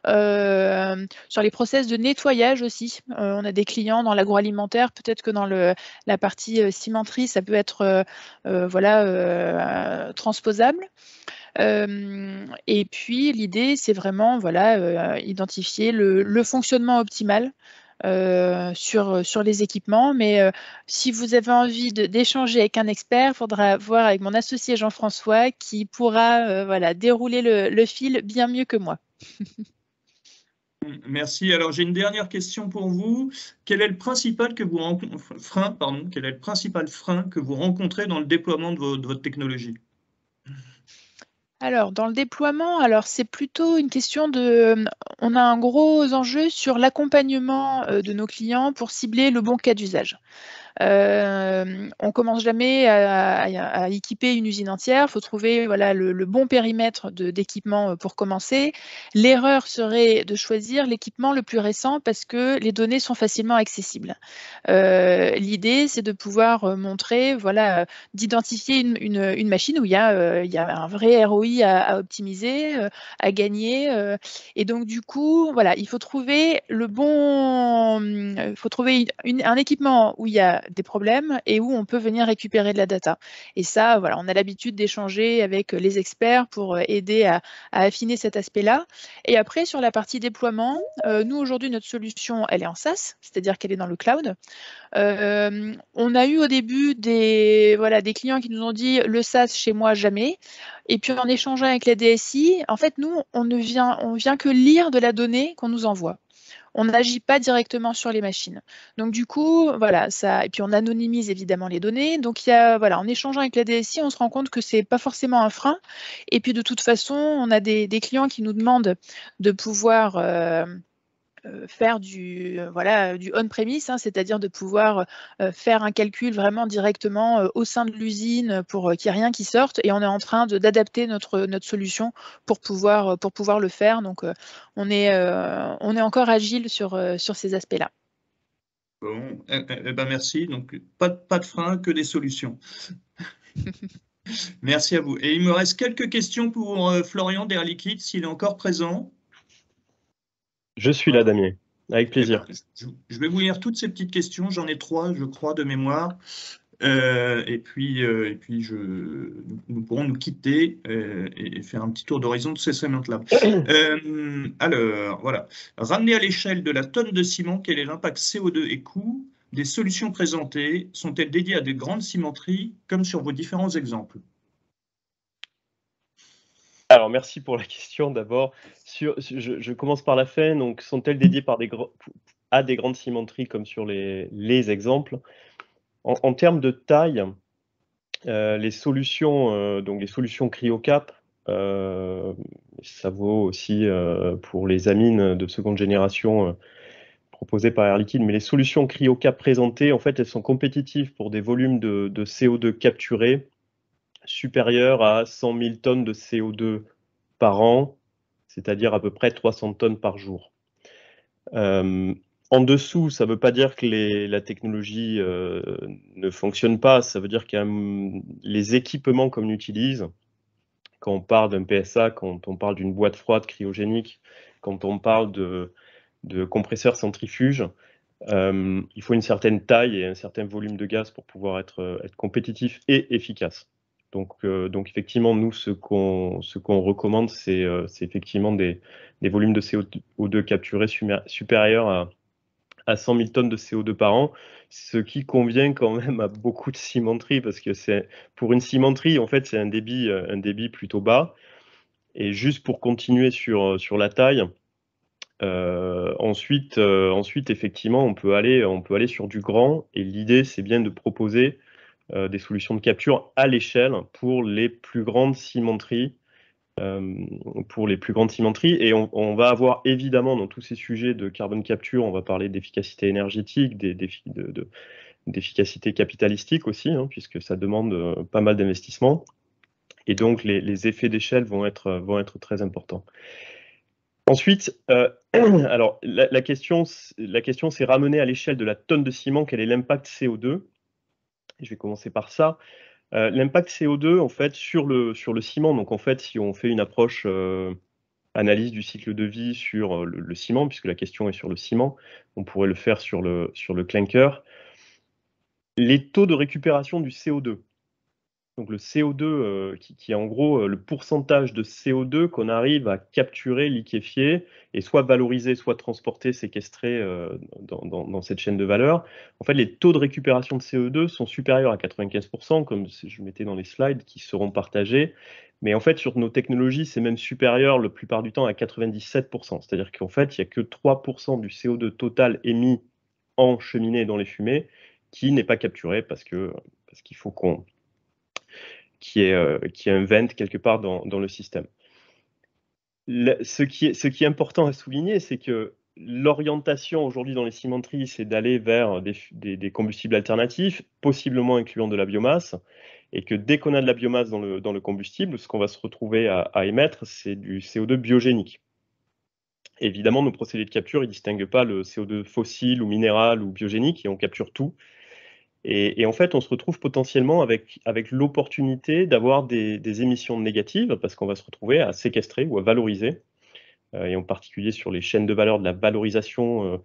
Speaker 5: Euh, sur les process de nettoyage aussi. Euh, on a des clients dans l'agroalimentaire, peut-être que dans la partie cimenterie, ça peut être euh, voilà, euh, transposable. Euh, et puis l'idée, c'est vraiment voilà, identifier le, fonctionnement optimal. sur, les équipements, mais si vous avez envie d'échanger avec un expert, il faudra voir avec mon associé Jean-François qui pourra voilà, dérouler le fil bien mieux que moi. [laughs]
Speaker 1: Merci. Alors j'ai une dernière question pour vous. Quel est le principal que frein, quel est le principal frein que vous rencontrez dans le déploiement de, votre technologie
Speaker 5: alors, dans le déploiement, alors c'est plutôt une question de. Euh, on a un gros enjeu sur l'accompagnement euh, de nos clients pour cibler le bon cas d'usage. Euh, on commence jamais à, équiper une usine entière. Il faut trouver voilà, le, bon périmètre d'équipement euh, pour commencer. L'erreur serait de choisir l'équipement le plus récent parce que les données sont facilement accessibles. Euh, l'idée, c'est de pouvoir euh, montrer, voilà, d'identifier une, une, machine où il y, a, il y a un vrai ROI à, optimiser, à gagner. et donc, du coup, voilà, il faut trouver le bon, il faut trouver un équipement où il y a des problèmes et où on peut venir récupérer de la data. Et ça, voilà, on a l'habitude d'échanger avec les experts pour euh, aider à, affiner cet aspect-là. Et après, sur la partie déploiement, euh, nous aujourd'hui, notre solution, elle est en SaaS, c'est-à-dire qu'elle est dans le cloud. Euh, on a eu au début des, voilà, des clients qui nous ont dit le SaaS chez moi jamais. Et puis en échangeant avec la DSI, en fait, nous, on ne vient, on vient que lire de la donnée qu'on nous envoie on n'agit pas directement sur les machines. Donc du coup, voilà, ça et puis on anonymise évidemment les données. Donc il y a voilà, en échangeant avec la DSI, on se rend compte que ce n'est pas forcément un frein. Et puis de toute façon, on a des, clients qui nous demandent de pouvoir euh, euh, faire du euh, voilà du on-premise, hein, c'est-à-dire de pouvoir euh, faire un calcul vraiment directement au sein de l'usine pour qu'il n'y ait rien qui sorte. Et on est en train d'adapter notre, notre solution pour pouvoir, pour pouvoir le faire. Donc on, est, on est encore agile sur, sur ces aspects-là.
Speaker 1: Bon, eh, eh, eh ben merci. Donc, pas de, pas de frein, que des solutions. [laughs] merci à vous. Et il me reste quelques questions pour Florian d'Air Liquide, s'il est encore présent.
Speaker 3: Je suis là, Damien. Avec eh ben, plaisir.
Speaker 1: Je vais vous lire toutes ces petites questions. J'en ai trois, je crois, de mémoire. Euh, et puis, euh, et puis je, nous pourrons nous quitter euh, et faire un petit tour d'horizon de ces cimentes là [coughs] alors, voilà. Ramener à l'échelle de la tonne de ciment, quel est l'impact CO2 et coût des solutions présentées Sont-elles dédiées à des grandes cimenteries, comme sur vos différents exemples
Speaker 3: alors, merci pour la [laughs] question d'abord. je, commence par la fin. Donc, sont-elles dédiées par des à des grandes cimenteries comme sur les, exemples en, termes de taille, euh, les solutions, euh, donc les solutions CryoCap, euh, ça vaut aussi pour les amines de seconde génération proposées par Air Liquide, mais les solutions CryoCap présentées, en fait, elles sont compétitives pour des volumes de CO2 capturés supérieure à 100 000 tonnes de CO2 par an, c'est-à-dire à peu près 300 tonnes par jour. Euh, en dessous, ça ne veut pas dire que la technologie euh, ne fonctionne pas, ça veut dire que les équipements qu'on utilise, quand on parle d'un PSA, quand on parle d'une boîte froide cryogénique, quand on parle de, compresseurs centrifuges, euh, il faut une certaine taille et un certain volume de gaz pour pouvoir être compétitif et efficace. Euh, donc, effectivement, nous, ce qu'on recommande, euh, c'est effectivement des, volumes de CO2 capturés supérieurs à, 100 000 tonnes de CO2 par an, ce qui convient quand même à beaucoup de cimenteries, parce que c'est pour une cimenterie, en fait, c'est un débit, euh, plutôt bas. Et juste pour continuer sur, sur la taille, ensuite, ensuite, effectivement, on peut aller, on peut aller sur du grand, et l'idée, c'est bien de proposer euh, des solutions de capture à l'échelle pour les plus grandes cimenteries. Euh, pour les plus grandes cimenteries. Et on, va avoir évidemment dans tous ces sujets de carbone capture, on va parler d'efficacité énergétique, d'efficacité capitalistique aussi, hein, puisque ça demande euh, pas mal d'investissements. Et donc les, effets d'échelle vont être, vont être très importants. Ensuite, [clears throat] alors la, la question, la question c'est ramener à l'échelle de la tonne de ciment quel est l'impact CO2 je vais commencer par ça. Euh, l'impact CO2 en fait sur le sur le ciment. Donc en fait, si on fait une approche euh, analyse du cycle de vie sur euh, le, ciment, puisque la question est sur le ciment, on pourrait le faire sur le sur le clinker. Les taux de récupération du CO2 donc le CO2, euh, qui, est en gros euh, le pourcentage de CO2 qu'on arrive à capturer, liquéfier, et soit valoriser, soit transporter, séquestrer euh, dans, cette chaîne de valeur. En fait, les taux de récupération de CO2 sont supérieurs à 95%, comme je mettais dans les slides, qui seront partagés. Mais en fait, sur nos technologies, c'est même supérieur la plupart du temps à 97%. C'est-à-dire qu'en fait, il n'y a que 3% du CO2 total émis en cheminée dans les fumées qui n'est pas capturé parce que parce qu'il faut qu'on qui est, euh, quelque part dans, le système. ce, qui est, important à souligner, c'est que l'orientation aujourd'hui dans les cimenteries, c'est d'aller vers des, combustibles alternatifs, possiblement incluant de la biomasse, et que dès qu'on a de la biomasse dans le, combustible, ce qu'on va se retrouver à, à émettre, c'est du CO2 biogénique. Évidemment, nos procédés de capture ne distinguent pas le CO2 fossile ou minéral ou biogénique, et on capture tout, et, en fait, on se retrouve potentiellement avec, avec l'opportunité d'avoir des, émissions négatives parce qu'on va se retrouver à séquestrer ou à valoriser, euh, et en particulier sur les chaînes de valeur de la valorisation euh,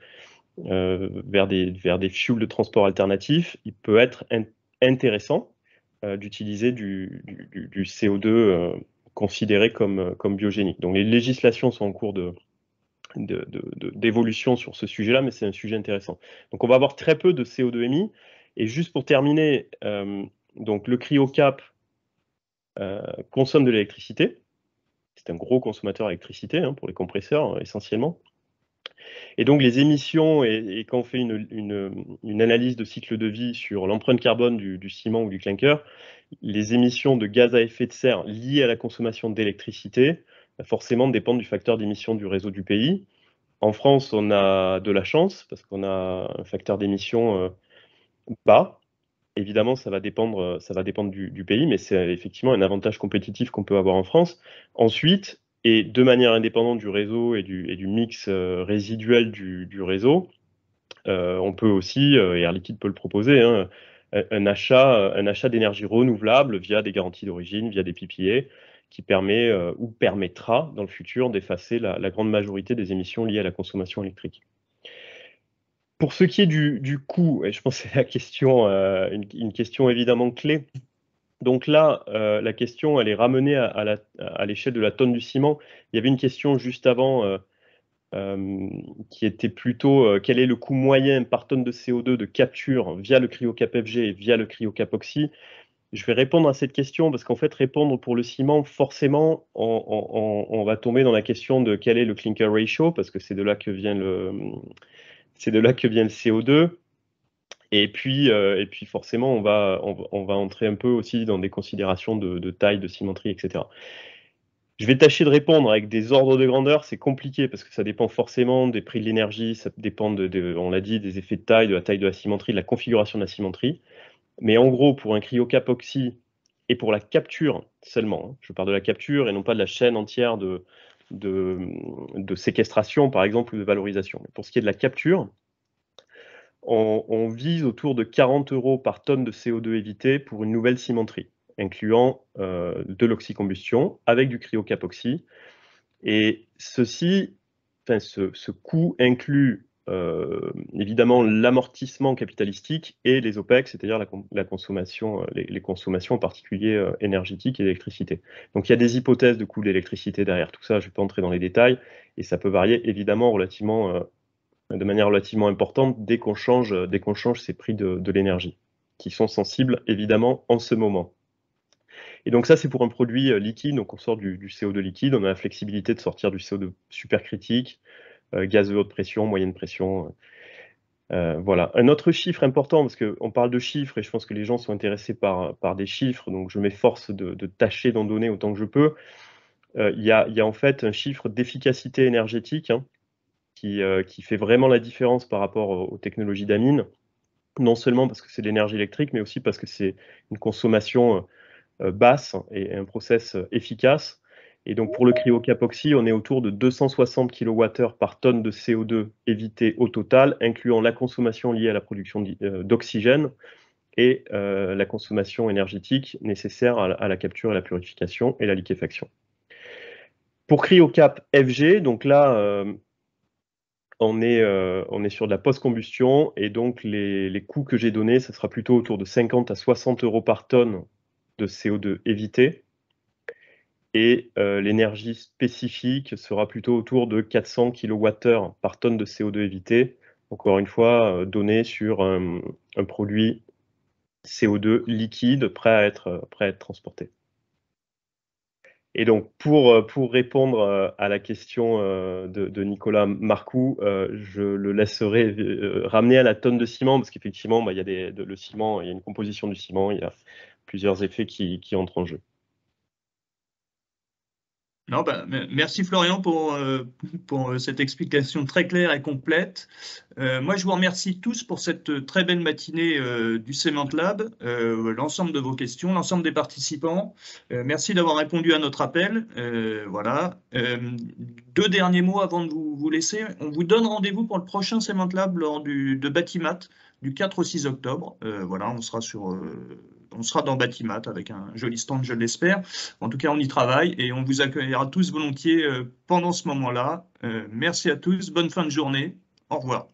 Speaker 3: euh, vers, des, vers des fuels de transport alternatifs. Il peut être intéressant d'utiliser du, du, CO2 considéré comme, comme biogénique. Donc les législations sont en cours de, d'évolution sur ce sujet-là, mais c'est un sujet intéressant. Donc on va avoir très peu de CO2 émis, et juste pour terminer, euh, donc le cryocap euh, consomme de l'électricité. C'est un gros consommateur d'électricité hein, pour les compresseurs euh, essentiellement. Et donc les émissions, et, quand on fait une, analyse de cycle de vie sur l'empreinte carbone du, du, ciment ou du clinker, les émissions de gaz à effet de serre liées à la consommation d'électricité bah, forcément dépendent du facteur d'émission du réseau du pays. En France, on a de la chance parce qu'on a un facteur d'émission ou pas. Évidemment, ça va dépendre, euh, ça va dépendre du, pays, mais c'est effectivement un avantage compétitif qu'on peut avoir en France. Ensuite, et de manière indépendante du réseau et du, mix euh, résiduel du, réseau, euh, on peut aussi, et Air Liquide peut le proposer, hein, un achat, un achat d'énergie renouvelable via des garanties d'origine, via des PPA, e, qui permet ou permettra dans le futur d'effacer la grande majorité des émissions liées à la consommation électrique. Pour ce qui est du, coût, et je pense que c'est la question, euh, une, question évidemment clé. Donc là, euh, la question, elle est ramenée à, l'échelle de la tonne du ciment. Il y avait une question juste avant euh, qui était plutôt quel est le coût moyen par tonne de CO2 de capture via le cryocapFG et via le cryocapoxy. Je vais répondre à cette question parce qu'en fait, répondre pour le ciment, forcément, on, va tomber dans la question de quel est le clinker ratio parce que c'est de là que vient le c'est de là que vient le CO2. Et puis, euh, et puis forcément, on va, on, va entrer un peu aussi dans des considérations de, taille, de cimenterie, etc. Je vais tâcher de répondre avec des ordres de grandeur. C'est compliqué parce que ça dépend forcément des prix de l'énergie, ça dépend, de, on l'a dit, des effets de taille, de la taille de la cimenterie, de la configuration de la cimenterie. Mais en gros, pour un cryocapoxy et pour la capture seulement, hein, je parle de la capture et non pas de la chaîne entière de, de, séquestration, par exemple, ou de valorisation. pour ce qui est de la capture, on, vise autour de 40 euros par tonne de CO2 évité pour une nouvelle cimenterie, incluant euh, de l'oxycombustion avec du cryocapoxy. Et ceci, enfin, ce, ce coût inclut euh, évidemment l'amortissement capitalistique et les OPEX, c'est-à-dire la, consommation, euh, les, consommations en particulier euh, énergétiques et d'électricité. Donc il y a des hypothèses de coût de l'électricité derrière tout ça, je ne vais pas entrer dans les détails, et ça peut varier évidemment relativement, de manière relativement importante dès qu'on change, change ces prix de, l'énergie, qui sont sensibles évidemment en ce moment. Et donc ça, c'est pour un produit liquide, donc on sort du, du, CO2 liquide, on a la flexibilité de sortir du CO2 supercritique, euh, gaz de haute pression, moyenne pression. Euh, euh, voilà. Un autre chiffre important, parce qu'on parle de chiffres et je pense que les gens sont intéressés par, des chiffres, donc je m'efforce de, tâcher d'en donner autant que je peux. Il y, a, en fait un chiffre d'efficacité énergétique hein, qui, fait vraiment la différence par rapport aux, aux technologies d'amine, non seulement parce que c'est de l'énergie électrique, mais aussi parce que c'est une consommation basse et un process efficace. Et donc pour le oxy, on est autour de 260 kWh par tonne de CO2 évité au total, incluant la consommation liée à la production euh, d'oxygène et euh, la consommation énergétique nécessaire à la, capture et la purification et la liquéfaction.
Speaker 6: Pour cryocap
Speaker 3: FG, donc là, euh, on, est, on est sur de la post-combustion et donc les, les coûts que j'ai donnés, ce sera plutôt autour de 50 à 60 euros par tonne de CO2 évité et euh, l'énergie spécifique sera plutôt autour de 400 kWh par tonne de CO2 évité. Encore une fois, euh, donnée donné sur euh, un, produit CO2 liquide prêt à être, transporté. Et donc, pour, répondre à la question de, Nicolas Marcou, je le laisserai ramener à la tonne de ciment, parce qu'effectivement, bah, il y a le ciment, il y a une composition du ciment, il y a plusieurs effets qui entrent en jeu.
Speaker 1: Non, ben, merci Florian pour, euh, pour euh, cette explication très claire et complète. Euh, moi, je vous remercie tous pour cette très belle matinée du Cement Lab, l'ensemble de vos questions, l'ensemble des participants. merci d'avoir répondu à notre appel. voilà. deux derniers mots avant de vous, laisser. On vous donne rendez-vous pour le prochain Cement Lab lors du, de Batimat du 4 au 6 octobre. voilà, on sera sur on sera dans Batimat avec un joli stand, je l'espère. En tout cas, on y travaille et on vous accueillera tous volontiers euh, pendant ce moment-là. Euh, merci à tous, bonne fin de journée, au revoir.